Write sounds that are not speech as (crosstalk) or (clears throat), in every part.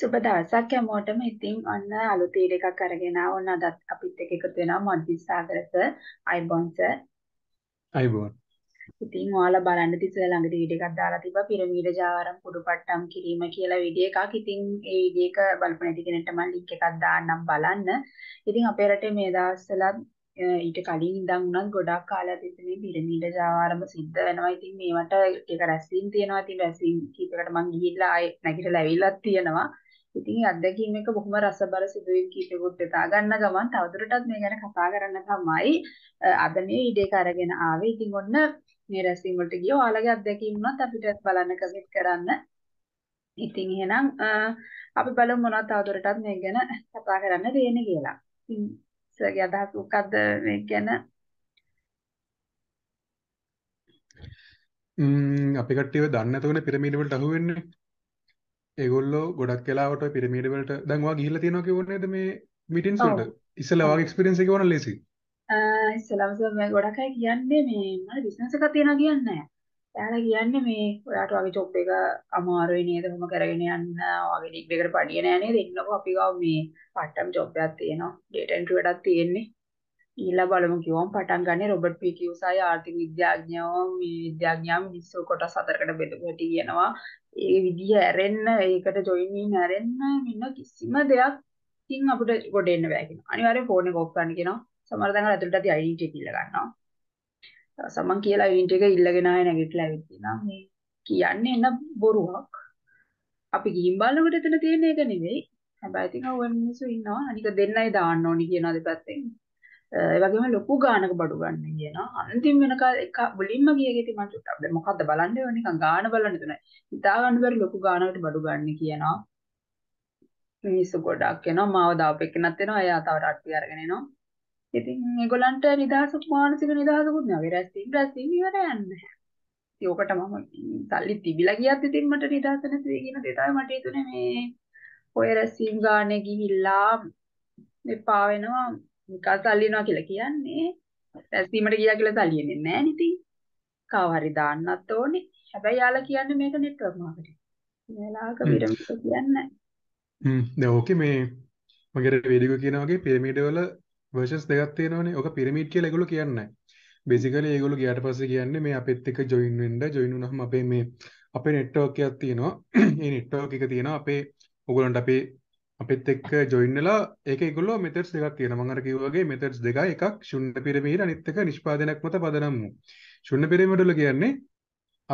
සුබ දවසක් හැමෝටම. ඉතින් අන්න අලුත් ඊඩ එකක් අරගෙන ආවොත් අදත් අපිත් එක්ක එකතු වෙනවා මොඩ්විස් සාගර සර්, අයිබෝන් සර්. අයිබෝන්. ඉතින් ඔයාලා බලන්න තිස්සෙ ළඟට වීඩියෝ එකක් දාලා තිබ්බා පිරමීඩ ජාවාරම් කුඩුපට්ටම් කිරීම කියලා වීඩියෝ එකක්. ඉතින් ඒ වීඩියෝ එක බලපු නැති කෙනෙක්ට මම ලින්ක් එකක් දාන්නම් බලන්න. ඉතින් අපේ රටේ මේ දවස්වල ඊට කලින් ඉඳන් උනත් ගොඩක් කාලයක් තිස්සේ මේ පිරමීඩ ජාවාරම් සිද්ධ වෙනවා. ඉතින් මේවට එක රැස්වීම් තියෙනවා. ඉතින් රැස්වීම් කීපයකට මම ගිහිල්ලා ආයෙ නැගිටලා ඇවිල්ලත් තියෙනවා. ඉතින් අත්දැකීම් එක බොහොම රසබර සිදුවීම් කීපෙකුත් වෙතා ගන්න ගමන් තවදුරටත් මේ ගැන කතා කරන්න තමයි අද මේ වීඩියෝ එක අරගෙන ආවේ. ඉතින් ඔන්න මේ රැස්වීම වලට ගිය ඔයාලගේ අත්දැකීම් උනත් අපිට බලන්න කමෙන්ට් කරන්න. ඉතින් එහෙනම් අපි බලමු මොනවද තවදුරටත් මේ ගැන කතා කරන්න තියෙන්නේ කියලා. ඉතින් සර්ගේ අදහස් මොකක්ද මේ ගැන? ම්ම් අපි කට්ටියව දන්නේ නැතවනේ පිරමීඩ වලට අහුවෙන්නේ. ඒගොල්ලෝ ගොඩක් කලාවට පිරමිඩවලට දැන්වා ගිහිල තියෙනවා කියවන්නේද මේ මිටින් සට ඉස්සල වගේ එක්ස්පිරන්ස එක වන ලෙසි ඉස්සලම ගොඩක් අය කියන්නේ මේ මට බිස්නස් එකක් තියෙනවා කියන්නේ එයාලා කියන්නේ මේ ඔයාට වගේ ජොබ් එක අමාරුයි නේද කොහොම කරගෙන යන්න වගේ ඩිග්‍රී එකට පඩිය නෑ නේද ඉන්නකො අපි ගාව මේ part time job එකක් තියෙනවා data entry එකක් තියෙන්නේ ඊළඟ බලමු කිව්වම් පටන් ගන්න රොබර්ට් පී කිව්සයි ආර්ථික විද්‍යාඥයෝ මේ විද්‍යාඥයන් මිනිස්සු කොටස් හතරකට බෙදපු හැටි කියනවා ඒ විදිහ ඇරෙන්න ඒකට ජොයින් වෙන්න ඇරෙන්න මෙන්න කිසිම දෙයක් ඉතින් අපිට ගොඩ එන්න බෑ කියනවා. අනිවාර්යෙන් ෆෝන් එක ඔෆ් කරන්න කියනවා. සමහර තැන්වල ඇතුළට ඇති අයිඩෙන්ටි එක ඉල්ල ගන්නවා. සමන් කියලා ඉන්ට් එක ඉල්ලගෙන ආය නැගිටලා ඇවිත් තිනා මේ කියන්නේ එන බොරුවක් අපි ගිහින් බලනකොට එතන තියෙන එක නෙවෙයි හැබැයි ඉතින් අවෙන් මිනිස්සු ඉන්නවා අනික දෙන්නයි දාන්න ඕනි කියන දෙපැත්තෙන් ඒ වගේම ලොකු ගානක බඩු ගන්න කියනවා. අන්තිම වෙනකල් එක මුලින්ම ගියේක ඉතින් මම චුට්ටක් දැන් මොකද්ද බලන්න ඕනේ නිකන් ගාන බලන්න තුනයි. හිතා ගන්න බැරි ලොකු ගානකට බඩු ගන්න කියනවා. මිනිස්සු ගොඩක් එනවා මාව දාපෙකනත් එනවා එයා තව රට්ටි අරගෙන එනවා. ඉතින් ඒගොල්ලන්ට නිදහසක් මානසික නිදහසකුත් නෑ. වෙරස්තින් රස්තින් ඉවරයන්නේ නැහැ. ඉතින් ඔකට මම සල්ලි තිබිලා ගියත් ඉතින් මට නිදහස නැති වෙයි කියන දේ තමයි මට හිතුනේ මේ ඔය රස්තින් ගානේ ගිහිල්ලා එපා වෙනවා නිකන් සල්ලිනවා කියලා කියන්නේ රැස්වීමට ගියා කියලා සල්ලියන්නේ නැහැ නේ ඉතින්. කව හරි දාන්නත් ඕනේ. හැබැයි යාලා කියන්නේ මේක network marketing. මෙලාක පිරමිඩ කියන්නේ. හ්ම් දැන් ඕකේ මේ මගේ වේදිකෝ කියන වගේ පිරමිඩ වල versions දෙකක් තියෙනවනේ. ඕක පිරමිඩ් කියලා ඒගොල්ලෝ කියන්නේ. බේසිකලි ඒගොල්ලෝ ගියාට පස්සේ කියන්නේ මේ අපෙත් එක්ක ජොයින් වෙන්න ජොයින් වුණාම අපේ මේ අපේ network එකක් තියෙනවා. (clears throat) ඒ network එක තියෙනවා අපේ ඔයගොල්ලන්ට අපේ අපිත් එක්ක ජොයින් වෙලා ඒක ඒගොල්ලෝ මෙතඩ්ස් දෙකක් තියෙනවා මම අර කිව්වාගේ මෙතඩ්ස් දෙකයි එකක් ශුන්‍ය පිරමීඩ අනිත් එක නිෂ්පාදනයක් මත පදනම් වූ ශුන්‍ය පිරමීඩ වල කියන්නේ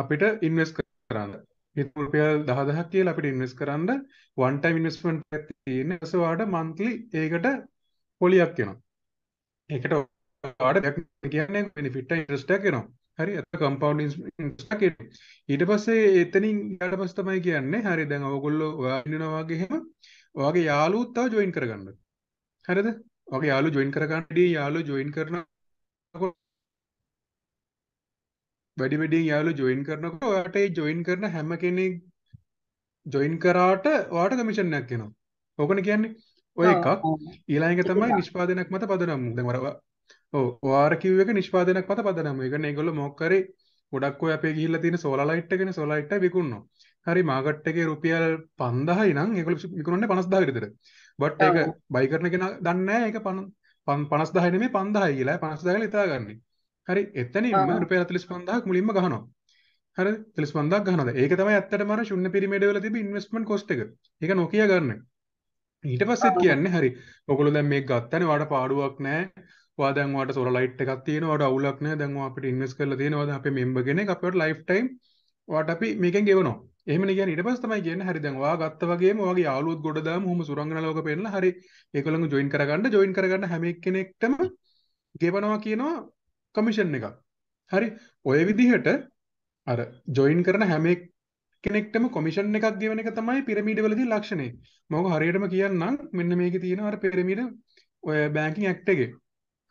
අපිට ඉන්වෙස්ට් කරන්න හිතමු රුපියල් 10000ක් කියලා අපිට ඉන්වෙස්ට් කරන්න one time investment එකක් තියෙන ඊට පස්සේ monthly ඒකට පොලියක් එනවා ඒකට ඔයාලට කියන්නේ benefit එක interest එකක් එනවා හරි අත කම්පවුන්ඩ් ඉන්ට්‍රස්ට් එකක් ඊට පස්සේ එතනින් ඊට පස්සේ තමයි කියන්නේ හරි දැන් ඔයගොල්ලෝ ඔයා ඉන්නවා වගේ එහෙම ඔයාගේ යාළුවොත් තව ජොයින් කරගන්න. හරිද? ඔයාගේ යාළුවෝ ජොයින් කරගන්නදී යාළුවෝ ජොයින් කරනකොට වැඩි වැඩියෙන් යාළුවෝ ජොයින් කරනකොට ඔයාට ඒ ජොයින් කරන හැම කෙනෙක් ජොයින් කරාට ඔයාට කමිෂන් එකක් එනවා. ඕකනේ කියන්නේ. ඔය එකක් ඊළඟ තමයි නිෂ්පාදනයක් මත පදනම් දැන් වර ඔව් OR කිව් එක නිෂ්පාදනයක් මත පදනම්. ඒ කියන්නේ ඒගොල්ලෝ මොක් කරේ ගොඩක් ඔය අපේ ගිහිල්ලා තියෙන සෝලා ලයිට් එකනේ සෝලා ලයිට් එක විකුණනවා. හරි මාගට්ටගේ රුපියල් පන්දහයි නම් එකකල විකුණන්න පනස්දා විරිතර බට් එක බයි කරන කෙන දන්න එක පන පනස් දහන මේ පන්දහයි කියලා පනස්දාගල ඉතාගන්නේ හරි එතන රුපය තිලිස් පන්දහක් මුලින්ම ගහනවා හර තිලිස් පන්දක් ගහනද ඒක තම ඇත්තට මර ශුන්න පිරිමඩවල තිබ ඉන්වස්මන් කොස්ට එක එක නොකිය ගන්න ඊට පස්සෙත් කියන්නේ හරි ඔකොල දැන් මේ ගත්තන වාට පාඩුවක් නෑ දැන්වාට සොර ලයිට් එකක් තියෙනවාට අවුලක් නෑ දැන්වා අපිට ඉන්වස් කරලා තියෙනවා අපේ මෙම්බර් කෙනෙක් අපිට ලයිෆ් ටයිම් වාට අපි මේකෙන් ගෙවනවා එහම ගැන ඉට පස් තමයි කියන හරි දැන්වා ගත්ත වගේ වගේ යාලුත් ගොඩදාම හොම සුරංගන ලෝක පෙන්න හරි ඒකොළඟ ජොයින් කරගන්න ජොයින් කරගන්න හැම කෙනෙක්ටම ගෙවනවා කියනවා කමිෂන් එක හරි ඔය විදිහට අර ජොයින් කරන හැමෙක් කෙනෙක්ටම කොමිෂන් එකක් ගෙවන එක තමයි පිරමීඩවලදී ලක්ෂණේ මොක හරියටම කියන්නම් මෙන්න මේක තියෙන අර පෙරමීඩ ඔය බෑංකින් ඇක්ටගේ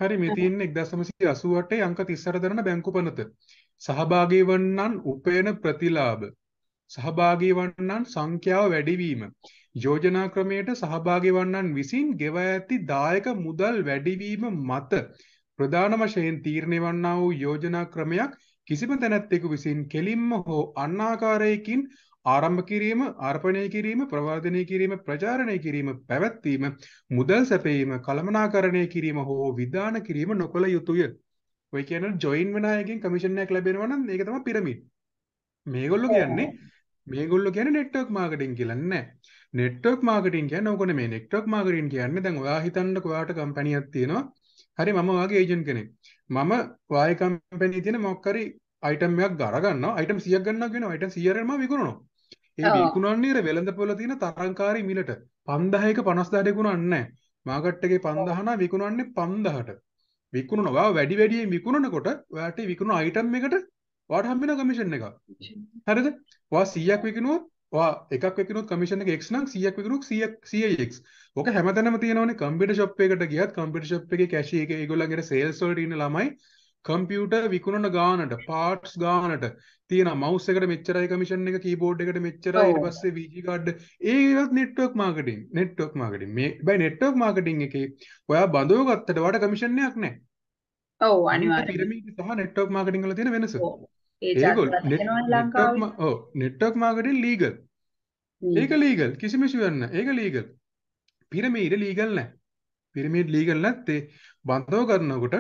හරි මේ තියෙන 1988 අංක 34 දරන බැංකු පනත සහභාගී වන්නන් උපයන ප්‍රතිලාභ සහභාගී වන්නන් සංඛ්‍යාව වැඩිවීම. යෝජනා ක්‍රමයට සහභාගී වන්නන් විසින් ගෙව ඇති දායක මුදල් වැඩිවීම මත ප්‍රධාන වශයෙන් තීරණය වන්නා වූ යෝජනා ක්‍රමයක් කිසිම තැනැත්තෙකු විසින් කෙලින්ම හෝ අන් ආකාරයකින් ආරම්භ කිරීම, ආර්පණය කිරීම, ප්‍රවර්ධනය කිරීම, ප්‍රචාරණය කිරීම, පැවැත්වීම, මුදල් සැපයීම, කළමනාකරණය කිරීම හෝ විධාන කිරීම නොකළ යුතුය. ඔය කියන ජොයින් වෙන අයගෙන් කමිෂන් එකක් ලැබෙනවා නම් ඒක තමයි පිරමීඩ්. මේගොල්ලෝ කියන්නේ මේගොල්ලෝ කියන්නේ network marketing කියලා නෑ. network marketing කියන්නේ ඕකනේ මේ network marketing කියන්නේ දැන් ඔයා හිතන්නකො ඔයාට කම්පැනියක් තියෙනවා. හරි මම ඔයාගේ ඒජන්ට් කෙනෙක්. මම ඔයාගේ කම්පැනියේ තියෙන මොකක් හරි අයිටම් එකක් ගරගන්නවා. අයිටම් 100ක් ගන්නවා කියනවා. අයිටම් 100 එකෙන් මම විකුණනවා. ඒ විකුණන්නේ අර වෙළඳපොළ තියෙන තරංකාරී මිලට 5000ක 50000ට විකුණන්නේ නැහැ. මාකට් එකේ 5000 විකුණන්නේ 5000ට. විකුණනවා වැඩි වැඩියෙන් විකුණනකොට ඔයාට විකුණන අයිටම් එකට ඔයාට හම්බ වෙන කමිෂන් එක. හරිද? ඔයා 100ක් විකිනුවොත් ඔයා එකක් විකිනුවොත් කමිෂන් එක x නම් 100ක් විකිනුවොත් 100 100x. ඔක හැමතැනම තියෙනවනේ කම්පියුටර් ෂොප් එකකට ගියත් කම්පියුටර් ෂොප් එකේ කැෂි එකේ ඒගොල්ලන්ගේ සේල්ස් වලට ඉන්න ළමයි කම්පියුටර් විකුණන ගානට පාර්ට්ස් ගානට තියෙන මවුස් එකට මෙච්චරයි කමිෂන් එක කීබෝඩ් එකට මෙච්චරයි ඊට පස්සේ VG card ඒකවත් network marketing network marketing මේ බයි network marketing එකේ ඔයා බඳව ගත්තට වඩා කමිෂන් එකක් නැහැ. ඔව් අනිවාර්යයෙන්. පිරමීඩ් සහ network marketing වල තියෙන වෙනස. ඔව්. ඒ ඒගොල්ලෝ නෙට්වර්ක් මාකටින් ලීගල්. ඒක ලීගල් කිසිම ඉෂුවක් නැහැ. ඒක ලීගල්. පිරමීඩ ලීගල් නැහැ. පිරමීඩ් ලීගල් නැත්තේ බඳව ගන්නකොට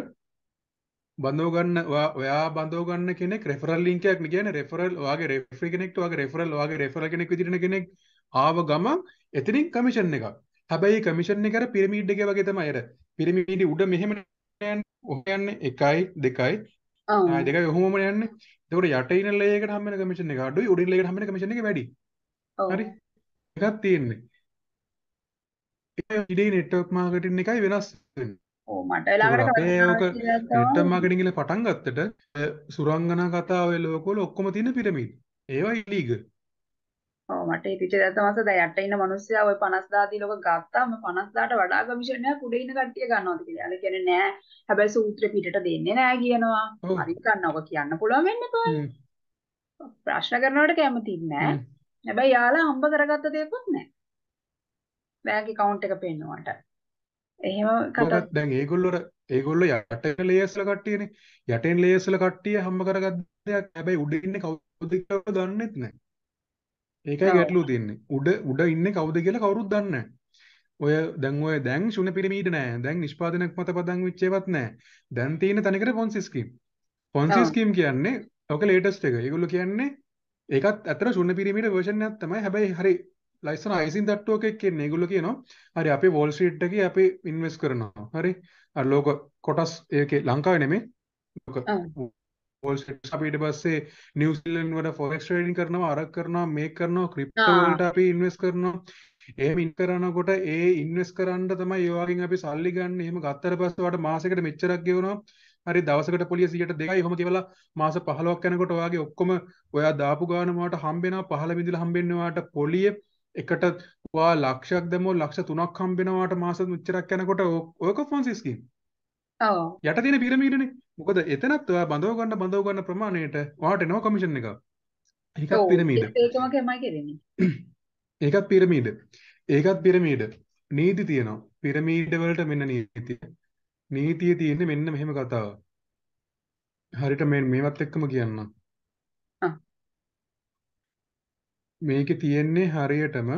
බඳව ගන්න ඔයා බඳව ගන්න කෙනෙක් රෙෆරල් ලින්ක් එකක් නේ කියන්නේ රෙෆරල් ඔයාගේ රෙෆරි කෙනෙක්ට ඔයාගේ රෙෆරල් ඔයාගේ රෙෆරල් කෙනෙක් විදිහට කෙනෙක් ආව ගමන් එතනින් කමිෂන් එකක්. හැබැයි කමිෂන් එක අර පිරමීඩ් එකේ වගේ තමයි අර පිරමීඩේ උඩ මෙහෙම යන්නේ ඔහොම යන්නේ 1යි 2යි ආ දෙකයි ඔහොමම යන්නේ එතකොට යටින් ලේයකට හම් වෙන කමිෂන් එක අඩුයි උඩින් ලේයකට හම් වෙන කමිෂන් එක වැඩි. හරි. එකක් තියෙන්නේ. ඒ ඉඩේ network marketing එකයි වෙනස් වෙන්නේ. ඔව් මට ළඟට network marketing වල පටන් ගත්තට සුරංගනා කතා ඔය ලෝකවල ඔක්කොම තියෙන පිරමීඩ්. ඒවා illegal. ඔව් මට හිතෙච්ච දත මාස දැන් යට ඉන්න මිනිස්සයා ওই 50000 දී ලෝක ගත්තා මම 50000ට වඩා කමිෂන් නැහැ කුඩේ ඉන්න කට්ටිය ගන්නවද කියලා. ඒ කියන්නේ නෑ හැබැයි සූත්‍රෙ පිටට දෙන්නේ නෑ කියනවා. හරි ගන්නවක කියන්න පුළුවන් වෙන්න පුළුවන්. ප්‍රශ්න කරනවට කැමති නෑ. හැබැයි යාලා හම්බ කරගත්ත දේකුත් නෑ. බෑග් account එක පෙන්නුවට. එහෙම කතා දැන් ඒගොල්ලෝ ඒගොල්ලෝ යට ලේයර්ස්ල කට්ටියනේ. යටෙන් ලේයර්ස්ල කට්ටිය හම්බ කරගත්ත දෙයක් හැබැයි උඩින් ඉන්නේ කවුද කියලා දන්නෙත් නෑ. ඒකයි ගැටලුව තියෙන්නේ. උඩ උඩ ඉන්නේ කවුද කියලා කවුරුත් දන්නේ නැහැ. ඔය දැන් ඔය දැන් ශුන්‍ය පිරමීඩ නෑ. දැන් නිෂ්පාදනයක් මත පදන් වෙච්ච ඒවත් නෑ. දැන් තියෙන තනිකර පොන්සි ස්කීම්. පොන්සි ස්කීම් කියන්නේ ඔක ලේටස්ට් එක. ඒගොල්ලෝ කියන්නේ ඒකත් ඇත්තට ශුන්‍ය පිරමීඩ version එකක් තමයි. හැබැයි හරි ලයිසන් අයිසින් දට්ටුවක එකක් කියන්නේ. ඒගොල්ලෝ කියනවා හරි අපි වෝල් ස්ට්‍රීට් එකේ අපි ඉන්වෙස්ට් කරනවා. හරි. අර ලෝක කොටස් ඒකේ ලංකාවේ නෙමෙයි. ෝල්ට අපිට පස්සේ නිවසිල්ලන් වට ෆොරක්ස්ටඩින් කරනවා අරක් කරනවා මේ කරනවා ක්‍රිප්ටලට අපි ඉන්වස් කරනවා ඒ මින් කරනකොට ඒ ඉන්වස් කරන්න තමයි ඒවාගින් අපි සල්ලි ගන්න එහම ගත්තර පස්සවට මාසකට මෙච්චරක් ගෙවනවා හරි දවසකට පොලිය සිට දෙකයි හොම තිවලා මාස පහලොක් යනකොට ඔයාගේ ඔක්කොම ඔයා දාපු ගානමට හම්බෙන පහල විදිල හම්බෙන්නවාට පොලිය එකට වා ලක්ෂයක් දැම ලක්ෂ තුනක් හම්බෙනවාට මාස මුච්චරක් යනකොට ඕක ෆොන්සිස්කින් යට තියෙන පිරමීටනේ මොකද එතනත් ඔයා බඳව ගන්න බඳව ගන්න ප්‍රමාණයට ඔයාට එනවා කමිෂන් එක. ඒකත් පිරමීඩ. (clears throat) ඒකත් පිරමීඩ. ඒකත් පිරමීඩ. නීති තියෙනවා. පිරමීඩ වලට මෙන්න නීති. නීතිය තියෙන්නේ මෙන්න මෙහෙම කතාව. හරියට මේ මේවත් එක්කම කියන්නම්. මේකේ තියෙන්නේ හරියටම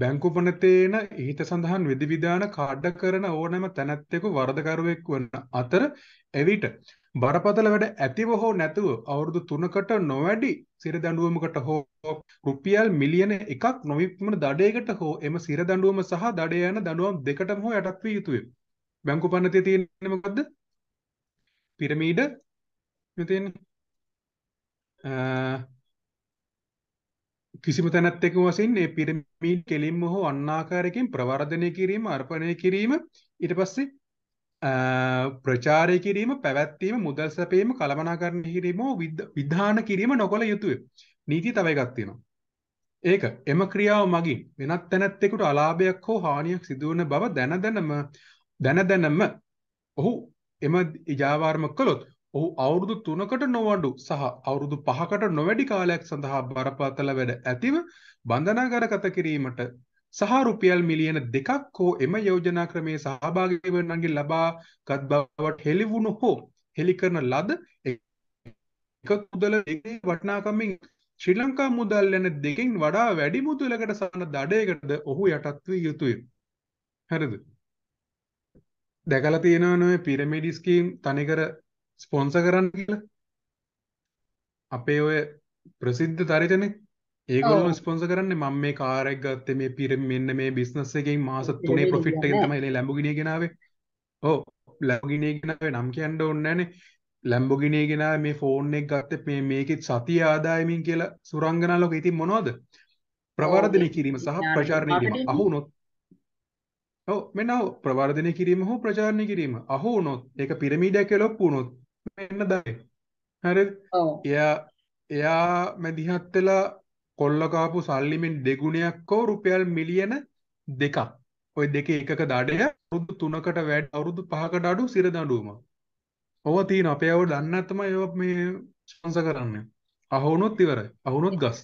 බැංකුපනතේන ඊට සඳහන් විධිවිධාන කාඩ්ඩ කරන ඕනෑම තැනැත්තෙකු වරදකරුවෙක් වන අතර එවිට බරපතල වැඩ ඇතිව හෝ නැතුව අවුරුදු තුනකට නොවැඩි සිර දඬුවමකට හෝ රුපියල් මිලියන එකක් නොවික්මන දඩයකට හෝ එම සිර දඬුවම සහ දඩය යන දඬුවම් දෙකටම හෝ යටත් විය යුතුය. බැංකු පනතේ තියෙන්නේ මොකද්ද? පිරමීඩ මෙතන කිසිම තැනත් එක වශයෙන් ඒ පිරමීඩ් කෙලින්ම හෝ අන්නාකාරයකින් ප්‍රවර්ධනය කිරීම අර්පණය කිරීම ඊට පස්සේ ප්‍රචාරය කිරීම පැවැත්වීම මුදල් සැපීම කළමනාකරණ කිරීම විධාන කිරීම නොකොළ යුතුය. නීති තවයි ගත්තිනවා. ඒක එම ක්‍රියාව මගින් වෙනත් තැනැත්තෙකුට අලාභයක් හෝ හානියක් සිදුවන බව දැනදැනම දැනදැනම ඔහු එම ඉජාවාර්ම කළොත් ඔහු අවුරුදු තුනකට නොවඩු සහ අවුරුදු පහකට නොවැඩි කාලයක් සඳහා බරපතල වැඩ ඇතිව බන්ධනාගරගත කිරීමට සහ රුපියල් මිලියන දෙකක් හෝ එම යෝජනා ක්‍රමේ සහභාගී වන්නන්ගේ ලබාගත් බවට හෙළිවුණු හෝ හෙළි කරන ලද එක මුදල වටනාකමින් ශ්‍රී ලංකා මුදල් යන දෙකින් වඩා වැඩි මුදලකට සහන දඩයකටද ඔහු යටත් විය යුතුය. හරිද? දැකලා තියෙනවා නෝ පිරමිඩ් ස්කීම් තනිකර ස්පොන්ස කරන්න කියලා අපේ ඔය ප්‍රසිද්ධ තරිතනේ ඒගොල්ලෝ ස්පොන්ස කරන්නේ මම මේ කාර් එක ගත්තේ මේ පිර මෙන්න මේ බිස්නස් එකෙන් මාස 3 ප්‍රොෆිට් එකෙන් තමයි එලේ ලැම්බෝගිනිය ගෙනාවේ. ඔව් ලැම්බෝගිනිය ගෙනාවේ නම් කියන්න ඕනේ නැහනේ. ලැම්බෝගිනිය ගෙනාවේ මේ ෆෝන් එක ගත්තේ මේ මේකෙත් සතිය ආදායමින් කියලා සුරංගනා ලෝකෙ ඉතින් මොනවද? ප්‍රවර්ධනය කිරීම සහ ප්‍රචාරණය කිරීම අහු වුණොත් ඔව් මෙන්න ප්‍රවර්ධනය කිරීම හෝ ප්‍රචාරණය කිරීම අහු වුණොත් ඒක පිරමීඩයක් කියලා ඔප්පු වුණොත් වෙන්න දරේ. හරිද? ඔව්. එයා එයා මැදිහත් වෙලා කොල්ල කාපු සල්ලිමෙන් දෙගුණයක් හෝ රුපියල් මිලියන දෙකක්. ওই දෙකේ එකක දඩය අවුරුදු 3කට වැඩි අවුරුදු 5කට අඩු සිර දඬුවම. ඔව තියෙන අපේ අයව දන්නේ නැත්නම් ඒව මේ ස්පොන්සර් කරන්නේ. අහුනොත් ඉවරයි. අහුනොත් ගස්.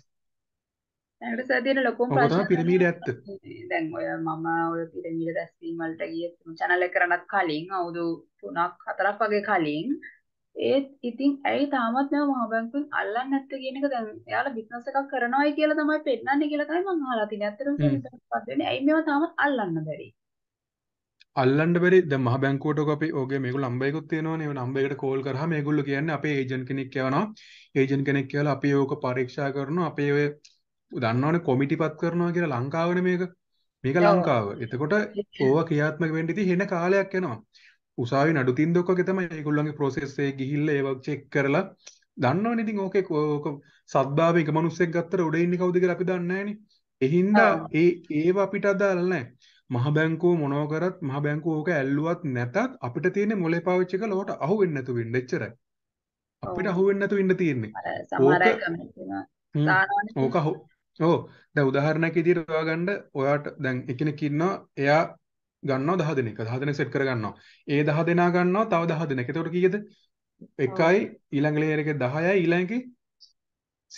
ඇනට සතියන ලොකුම ප්‍රශ්න පිරමීඩ ඇත්ත දැන් ඔය මම ඔය පිරමීඩ රැස්වීම් වලට ගිය channel එක කරනත් කලින් අවුරුදු 3ක් 4ක් වගේ කලින් ඒත් ඉතින් ඇයි තාමත් නෑ මහබැංකුවෙන් අල්ලන්න නැත්තේ කියන එක දැන් එයාලා බිස්නස් එකක් කරනවායි කියලා තමයි පෙන්නන්නේ කියලා තමයි මම අහලා තියෙන්නේ. ඇත්තටම සෙන්සර්පත් වෙන්නේ ඇයි මේවා තාමත් අල්ලන්න බැරි? අල්ලන්න බැරි දැන් මහබැංකුවට ඔක අපි ඔගේ මේගොල්ලෝ නම්බරයකුත් තියෙනවනේ. ඒ නම්බරයකට කෝල් කරාම මේගොල්ලෝ කියන්නේ අපේ ඒජන්ට් කෙනෙක් යවනවා. ඒජන්ට් කෙනෙක් කියලා අපි ඕක පරීක්ෂා කරනවා. අපි ඔය දන්නවනේ කොමිටිපත් කරනවා කියලා ලංකාවනේ මේක. මේක ලංකාව. එතකොට (laughs) ඕවා ක්‍රියාත්මක වෙන්න ඉතින් හෙන කාලයක් යනවා. උසාවි නඩු තින්දොක්කගේ තමයි ඒගොල්ලන්ගේ process එක ගිහිල්ලා ඒව check කරලා දන්නවනේ ඉතින් ඕකේ ඕක සද්භාවයක මිනිස්සෙක් ගත්තට උඩ ඉන්නේ කවුද කියලා අපි දන්නේ නැහනේ. එහින්දා ඒ ඒව අපිට අදාළ නැහැ. මහ බැංකුව මොනව කරත් මහ බැංකුව ඕක ඇල්ලුවත් නැතත් අපිට තියෙන මොලේ පාවිච්චි කරලා ඕකට අහු වෙන්නේ නැතු වෙන්න එච්චරයි. අපිට අහු වෙන්නේ නැතු වෙන්න තියෙන්නේ. සමහර අය කමෙන්ට් කරනවා. ඕක ඕ දැන් උදාහරණයක් විදිහට ඔයාගන්න ඔයාට දැන් එකෙනෙක් ඉන්නවා එයා ගන්නවා 10 දෙනෙක් 10 දෙනෙක් සෙට් කරගන්නවා ඒ 10 දෙනා ගන්නවා තව 10 දෙනෙක් එතකොට කීයද 1යි ඊළඟ ලේයර් එකේ 10යි ඊළඟේ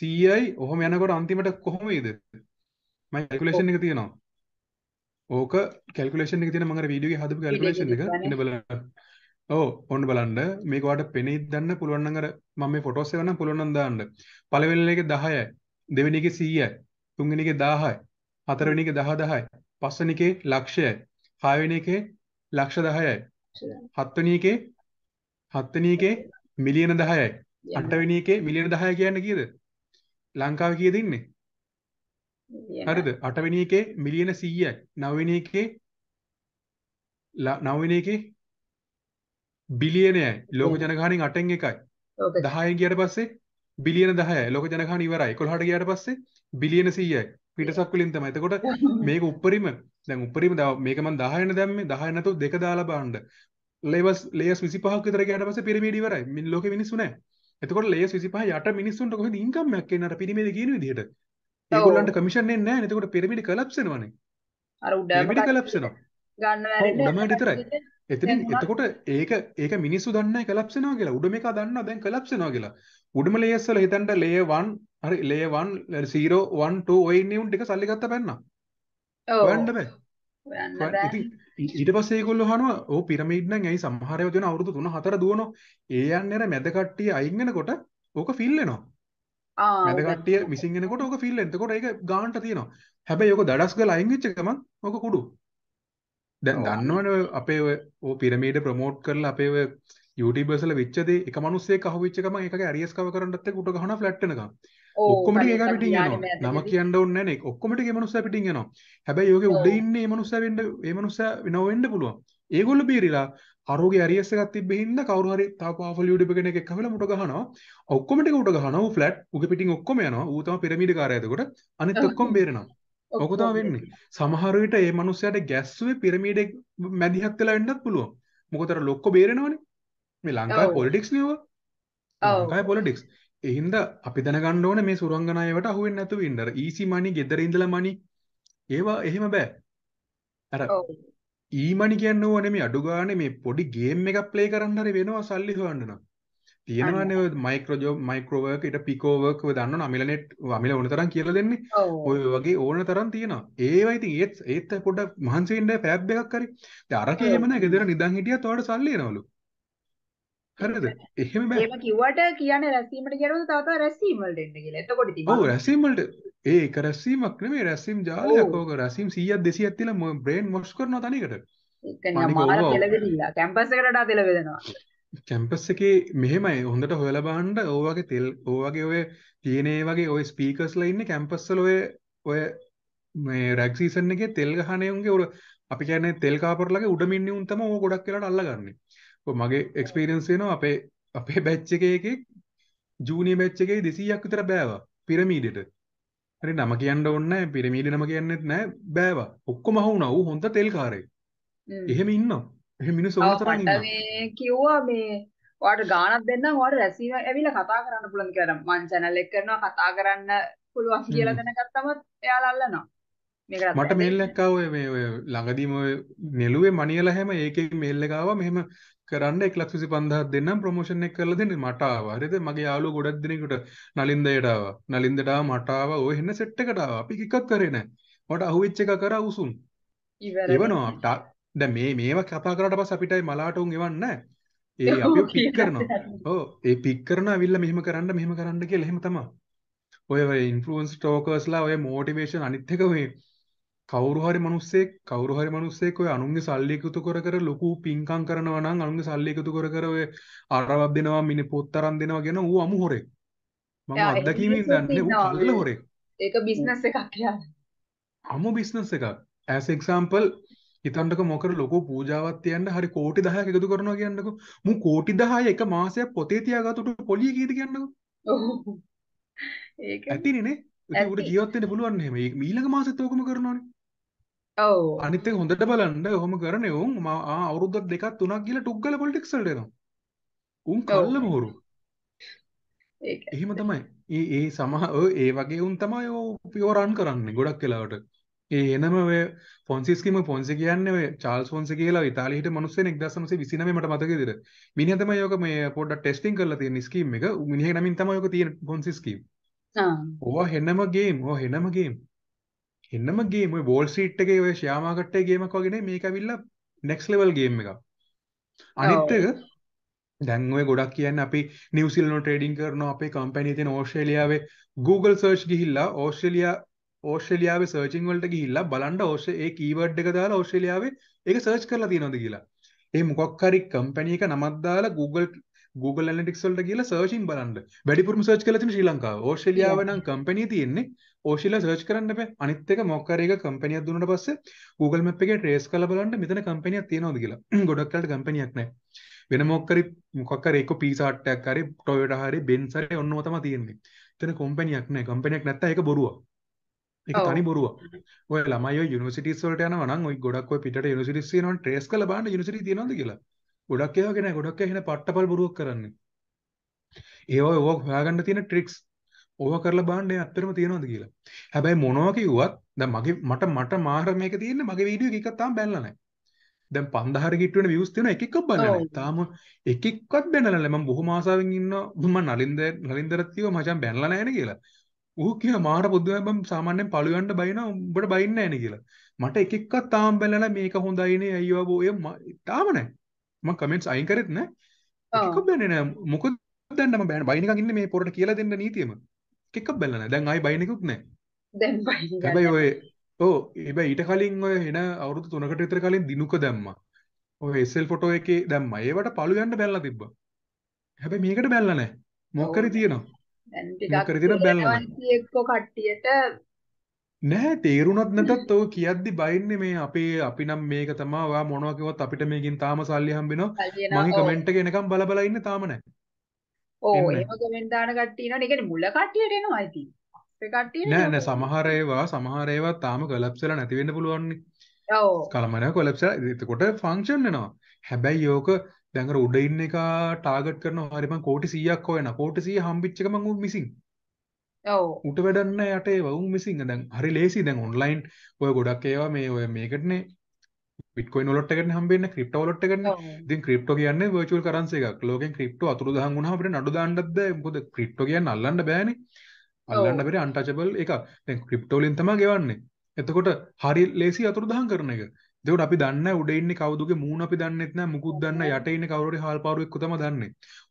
100යි ඔහොම යනකොට අන්තිමට කොහොම වේද මම කැල්කියුලේෂන් එක තියෙනවා ඕක කැල්කුලේෂන් එක තියෙන මම අර වීඩියෝ එකේ හදපු කැල්කුලේෂන් එක ඉන්න බලන්න ඕ ඔන්න බලන්න මේක ඔයාලට පෙනී දන්න පුළුවන් නම් අර මම මේ ෆොටෝස් එක නම් පුළුවන් නම් දාන්න පළවෙනි එකේ 10යි දෙවෙනි එකේ 100යි තුන්වෙනි එකේ 1000යි හතරවෙනි එකේ 10000යි පස්වෙනි එකේ ලක්ෂයයි හයවෙනි එකේ ලක්ෂ 10යි. හත්වෙනි එකේ හත්වෙනි එකේ මිලියන 10යි. අටවෙනි එකේ මිලියන 10 කියන්නේ කීයද? ලංකාවේ කීයද ඉන්නේ? හරිද? අටවෙනි එකේ මිලියන 100යි. නවවෙනි එකේ නවවෙනි එකේ බිලියනයයි. ලෝක ජනගහණයෙන් 8න් 1යි. 10යි ගියට පස්සේ බිලියන 10යි. ලෝක ජනගහණ ඉවරයි. 11ට ගියට පස්සේ බිලියන 100යි. පිටසක්වලින් තමයි. එතකොට (laughs) මේක උඩරිම දැන් උපරිම මේකම දහයන දැම්ම දහයනතු දෙක දාලා බාන්ඩ ලේවස් ලේස් විසි පහක් තර ගැට පස පිරිමිඩිවරයි මින් ලෝක මිනිසුන එතකොට ලේස් විසි පහ යට මිනිස්සුන්ට කොහොද ඉන්කම්යක් කියනට පිරිමිද කියන විදිහට ඒගොල්ලන්ට කමිෂන් එන්නේ නැහැ එතකොට පිරිමිඩි කලප්සනවනේ අර උඩ කලප්සනවා ගන්න විතරයි එතන එතකොට ඒක ඒක මිනිස්සු දන්න කලප්සනවා කියලා උඩ මේක දන්න දැන් කලප්සනවා කියලා උඩම ලේස් වල හිතන්න ලේ 1 හරි ලේ 1 0 1 2 ඔය ඉන්නේ උන් ටික සල්ලි ගත්ත පැන්නා ඔව්. හොයන්න බෑ. හොයන්න හොයන්න- බෑ. ඉතින් ඊ- ඊට පස්සේ ඒගොල්ලෝ අහනවා ඕ පිරමීඩ් නම් ඇයි සමහරව දෙන අවුරුදු 3 4 දුවනවා ඒ යන්නේ අර මැද කට්ටිය අයින් වෙනකොට ඕක ෆිල් වෙනවා ආ මැද ඕක කට්ටිය විසින් වෙනකොට ඕක ෆිල් වෙනවා එතකොට ඒක ගානට තියෙනවා හැබැයි ඕක දඩස් ගාලා අයින් වෙච්ච ගමන් ඕක කුඩු දැන් ඔව්. දන්නවනේ ඔය අපේ ඔය ඕ පිරමීඩ ප්‍රොමෝට් කරලා අපේ ඔය YouTubeර්ස්ලා විච්ච දේ එක මිනිස්සෙක් අහුවෙච්ච ගමන් ඒකගේ ඇරියස් කව කරන්නත් එක්ක උඩ ගහනවා ෆ්ලැට් වෙනකම් ඔක්කොමට ඒක පිටින් යනවා. නම කියන්න ඕනේ නැහැ නේ. ඔක්කොමට ඒ මනුස්සයා පිටින් යනවා. හැබැයි යෝගේ උඩ ඉන්නේ මේ මනුස්සයා වෙන්න මේ මනුස්සයා වෙනවෙන්න පුළුවන්. ඒගොල්ලෝ බීරිලා අරෝගේ ඇරියස් එකක් තිබ්බේ හින්දා කවුරු හරි තව පවර්ෆුල් යුටියුබර් කෙනෙක් එක්ක හවලා මුට ගහනවා. ඔක්කොම ටික උඩ ගහනවා. ඌ ෆ්ලැට් ඌගේ පිටින් ඔක්කොම යනවා. ඌ තමයි පිරමීඩ කාර්යය එතකොට. අනිත් ඔක්කොම බේරෙනවා. ඕක තමයි වෙන්නේ. සමහර විට ඒ මනුස්සයාට ගැස්සුවේ පිරමීඩේ මැදිහත් වෙලා වෙන්නත් පුළුවන්. මොකද අර ලොක්ක බේරෙනවනේ. මේ ලංකාවේ පොලිටික්ස් නේ ඔය. ලංකාවේ පොලිටික්ස්. එහින්ද අපි දැනගන්න ඕනේ මේ සුරංගනායවට අහු වෙන්නේ නැතුව ඉන්න. අර ඊසි මනි, gedara ඉඳලා මනි ඒවා එහෙම බෑ. අර ඊමනි e කියන්නේ ඕනේ මේ අඩු ගානේ මේ පොඩි ගේම් එකක් ප්ලේ කරන්න හරි වෙනවා සල්ලි හොයන්න නම්. තියෙනවානේ ඔය මයික්‍රෝ ජොබ් මයික්‍රෝ වර්ක් ඊට පිකෝ වර්ක් ඔය දන්නවනේ අමිල net අමිල ඕන තරම් කියලා දෙන්නේ. ඔය වගේ ඕන තරම් තියෙනවා. ඒවා ඉතින් ඒත් ඒත් පොඩ්ඩක් මහන්සි වෙන්න ෆෑබ් එකක් හරි. දැන් අරකේ එහෙම නෑ gedara නිදන් හිටියත් ඔයාලට සල්ලි එනවලු. හරිද? එහෙම බෑ. එහෙම කිව්වට කියන්නේ රැස්වීමට කියනොත් තව තව රැස්වීම් වලට එන්න කියලා. එතකොට ඉතින් ඔව් රැස්වීම් වලට ඒ එක රැස්වීමක් නෙමෙයි රැස්වීම් ජාලයක්. ඕක රැස්වීම් 100ක් 200ක් තියලා බ්‍රේන් වොෂ් කරනවා තනියකට. ඒකනේ අමාර තෙලවෙදිලා. කැම්පස් එකට වඩා තෙල වෙදෙනවා. කැම්පස් එකේ මෙහෙමයි හොඳට හොයලා බලන්න ඔය වගේ තෙල් ඔය වගේ ඔය තියෙන ඒ වගේ ඔය ස්පීකර්ස්ලා ඉන්නේ කැම්පස් වල ඔය ඔය මේ රැග් සීසන් එකේ තෙල් ගහන උන්ගේ අපි කියන්නේ තෙල් කාපරලගේ උඩමින් උන් තමයි ඕක ගොඩක් වෙලාට අල්ලගන්නේ. මගේ එක්ස්පිරන්ස් වෙනවා අපේ අපේ බැච්ච එක එකෙක් ජූනිය බැච්ච එකේ 200ක් විතර බෑවා පිරමීඩෙට හරි නම කියන්න ඕනේ නැහැ පිරමීඩ නම කියන්නෙත් නැහැ බෑවා ඔක්කොම අහු වුණා ඌ හොඳ තෙල්කාරයෙක් එහෙම ඉන්නවා. එහෙම මිනිස්සු ඕන තරම් ඉන්නවා. මේ කිව්වා මේ ඔයාලට ගානක් දෙන්නම් ඔයාලට රැසීම ඇවිල්ලා කතා කරන්න පුළුවන් කියලා. මම channel එක කරනවා කතා කරන්න පුළුවන් කියලා දැනගත්තම එයාලා අල්ලනවා. මට මේල් එකක් ආවා ඔය මේ ඔය ළඟදීම ඔය නෙළුවේ මණියලා හැම ඒකේ මේල් එක ආවා මෙහෙම කරන්න එක් ලක්සි පන්දහ දෙන්නම් ප්‍රමෝෂණ එක කරලා දෙන්න මටාව හරිද මගේ යාළුව ගොඩක් දිනෙකට නලින්දයටාව නලින්දටා මටාව ඔය හෙන්න සෙට් එකට ආවා අපි එකක් කරේ නැහැ මට අහුවෙච්ච එක කරා උසුම් එවනවා දැන් මේ මේවා කතා කරාට පස්සේ අපිටයි මලාට උන් එවන්නේ ඒ අපි පික් කරනවා ඕ ඒ පික් කරන අවිල්ල මෙහෙම කරන්න මෙහෙම කරන්න කියලා එහෙම තමයි ඔය ඉන්ෆලුවන්ස් ටෝකර්ස්ලා ඔය මෝටිවේෂන් අනිත් එක මේ කවරු හරි මනුස්සේ කවරු හරි මනුස්සෙක් ඔය අනුන්ගේ සල්ලි එකතු කර කර ලොකු පින්කම් කරනවා නම් අනුන්ගේ සල්ලි එකතු කර කර ඔය අරවක් දෙනවා මිනි පොත් තරම් දෙනවා කියන ඌ අමු හොරෙක් මම අත්දැකීමෙන් දන්නේ ඌ කල්ල හොරෙක් ඒක බිස්නස් එකක් කියලා අමු බිස්නස් එකක් ඇස් එක්සාම්පල් හිතන්නක මොකර ලොකු පූජාවත් යන්න හරි කෝටි 10ක් එකතු කරනවා කියන්නකො මු කෝටි 10 එක මාසයක් පොතේ තියාගත්තට පොලිය කීයද කියන්නකො ඔව් ඒක ඇතිනේ නේ ඒක උඩ ජීවත් වෙන්න පුළුවන් එහෙම ඊළඟ මාසෙත් ඕකම කරනවනේ ඔව් අනිත් එක හොඳට බලන්න ඔහොම කරන උන් මම ආ අවුරුද්දක් දෙකක් තුනක් ගිහලා ටුක් ගාලා පොලිටික්ස් වලට එනවා. උන් කල්ල බොරු. ඒක. එහෙම තමයි. ඒ ඒ සමහ ඒ වගේ උන් තමයි ඔය රන් කරන්නේ ගොඩක් වෙලාවට. ඒ එනම ඔය ෆොන්සිස්කිම ෆොන්සි කියන්නේ ඔය චාල්ස් ෆොන්සි කියලා ඉතාලියේ හිටපු මිනිස්සෙක් 1929 මට මතකයි විතර. මිනිහා තමයි ඔක මේ පොඩ්ඩක් ටෙස්ටිං කරලා තියෙන ස්කීම් එක. මිනිහගේ නමින් තමයි ඔක තියෙන ෆොන්සි ස්කීම්. ආ. ඕවා හෙනම ගේම්. ඕවා හෙනම ගේම්. එන්නම ගේම බෝල් සීට් එකේ ඔය ශ්‍යාමාකට්ටේ ගේමක් වගෙන මේක විල්ල නෙක්ස් ලෙවල් ගේම් එක අනිත්තක දැන්ුවේ ගොඩක් කියන්න අපි නිවසිල්න ට්‍රේඩින් කරන අපේ කම්පැනී තින ඕස්ට්‍රලියාවේ Google සර්ච් ගිහිල්ලා ඕස්ට්‍රලියයා ඕස්ට්‍රලියාව සර්චිං වලට ගිහිල්ලා බලන්ඩ ඕෂ ඒ කීවඩ් එක දාලා ඕස්ට්‍රලියාවේ ඒක සර්ච් කරලා තියෙනවද කියලා ඒ මොකක් හරි කම්පැනි එක නමත් දාලා Google Google ඇලටික් වලට කියලා සර්චින් බලන්න වැඩිපුරම සර්ච් කරලා තියෙන ශ්‍රී ලංකාව ඕස්ට්‍රේලියාව නම් කම්පැනි තියෙන්නේ ඕස්ට්‍රේලියා සර්ච් කරන්න බෑ අනිත් එක මොකක් හරි එක කම්පැනියක් දුන්නාට පස්සේ Google Map එකේ ට්‍රේස් කරලා බලන්න මෙතන කම්පැනියක් තියෙනවද කියලා (clears throat) ගොඩක් වෙලාට කම්පැනියක් නැහැ වෙන මොකක් හරි මොකක් හරි එක පීසාට්ටයක් හරි ටොයොටා හරි බෙන්ස් හරි ඔන්නෝ තමයි තියෙන්නේ එතන කම්පැනියක් නැහැ කම්පැනියක් නැත්තම් ඒක බොරුවක් එක තනි බොරුව ඔය ළමයි යුනිවර්සිටිස් වලට යනවා නම් ඔය ගොඩක් ඔය පිටට යුනිවර්සිටිස් තියෙනවා ට්‍රේස් කරලා බලන්න යුනිවර්සිටි තියෙනවද කියලා ගොඩක් ඒවා ගැන ගොඩක් ඒවා ගැන පට්ටපල් බොරුවක් කරන්නේ. ඒවා ඕවා හොයාගන්න තියෙන ට්‍රික්ස් ඕවා කරලා බලන්න ඇත්තටම තියෙනවද කියලා. හැබැයි මොනවා කිව්වත් දැන් මගේ මට මට මාර මේක තියෙන්නේ මගේ වීඩියෝ එක එකක් තාම බැලලා නැහැ. දැන් 5000 කිට් වෙන views තියෙන එක එකක් බලලා නැහැ. තාම එක එකක්වත් බැලලා නැහැ. මම බොහොම ආසාවෙන් ඉන්නවා මම නලින්ද නලින්දරත් කිව්වා මචං බැලලා නැහැ නේ කියලා. ඌ කියන මාර පොදුම මම සාමාන්‍යයෙන් පළුවන්න බයිනවා උඹට බයින්නේ නැහැ නේ කියලා. මට එක එකක් තාම බැලලා මේක හොඳයිනේ අයියෝ බෝ එම් තාම නැහැ. ම කමෙන්ට්ස් අයින් කරෙත් නෑ එකක් බැන්නේ නෑ මොකද දැන් මම බෑ බයින් එකක් ඉන්නේ මේ පොරට කියලා දෙන්න නීතියම එකක් බැලලා නෑ දැන් ආයි බයින් එකකුත් නෑ දැන් බයින් හැබැයි ඔය ඕ හැබැයි ඊට කලින් ඔය එන අවුරුදු 3කට විතර කලින් දිනුක දැම්මා ඔය SL ෆොටෝ එකේ දැම්මා ඒවට පළු යන්න බැලලා තිබ්බා හැබැයි මේකට බැලලා නෑ මොකරි තියෙනවා දැන් ටිකක් බැලලා කට්ටියට නෑ තේරුණත් නැතත් ඔය කියද්දි බයින්නේ මේ අපේ අපි නම් මේක තමා ඔයා මොනවා කිව්වත් අපිට මේකෙන් තාම සල්ලි හම්බෙනවා මගේ කමෙන්ට් එක එනකම් බල බල ඉන්න තාම නෑ ඕ එහෙම කමෙන්ට් දාන කට්ටිය ඉන්නවනේ ඒ කියන්නේ මුල කට්ටියට එනවා ඉතින් අපේ කට්ටිය නෑ නෑ සමහර ඒවා සමහර ඒවා තාම කොලැප්ස් වෙලා නැති වෙන්න පුළුවන්නේ ඔව් කලමනා කොලැප්ස් වෙලා එතකොට ෆන්ක්ෂන් වෙනවා හැබැයි ඕක දැන් අර උඩ ඉන්න එක ටාගට් කරනවා හරියම කෝටි 100ක් හොයන කෝටි 100 හම්බෙච්ච එක මම මිසින් උට වැඩන්න යට වවුන් මිසින් දැන් හරි ලේසි දැන් ඔන්ලයින් ඔය ගොඩක් ඒවා මේ ඔය මේකටනේ පිටකොයි නොට්කට හම්බෙන්න ක්‍රිප්ට ලොට් එකන ති ක්‍රිප්ට කියන්න වචල් කරන්ස එකක් ලෝක ක්‍රිප්ට අතුර දහන් හට නඩු දාන්නද බොද ක්‍රිප්ට කියන්න අල්ලන්න බෑන අල්ලන්න බෙරි අන්ටචබල් එක ක්‍රිප්ටෝලින් තම ගෙවන්නේ එතකොට හරි ලේසි අතුරු දහන් කරන එක දෙවට අපි දන්න උඩෙන්නේ කවුදුගේ මූණ අපි දන්නෙත් නෑ මුකුත් දන්න යට ඉන්නේ කවුරුරි හාල්පාරුවෙක් කොතම දන්නේ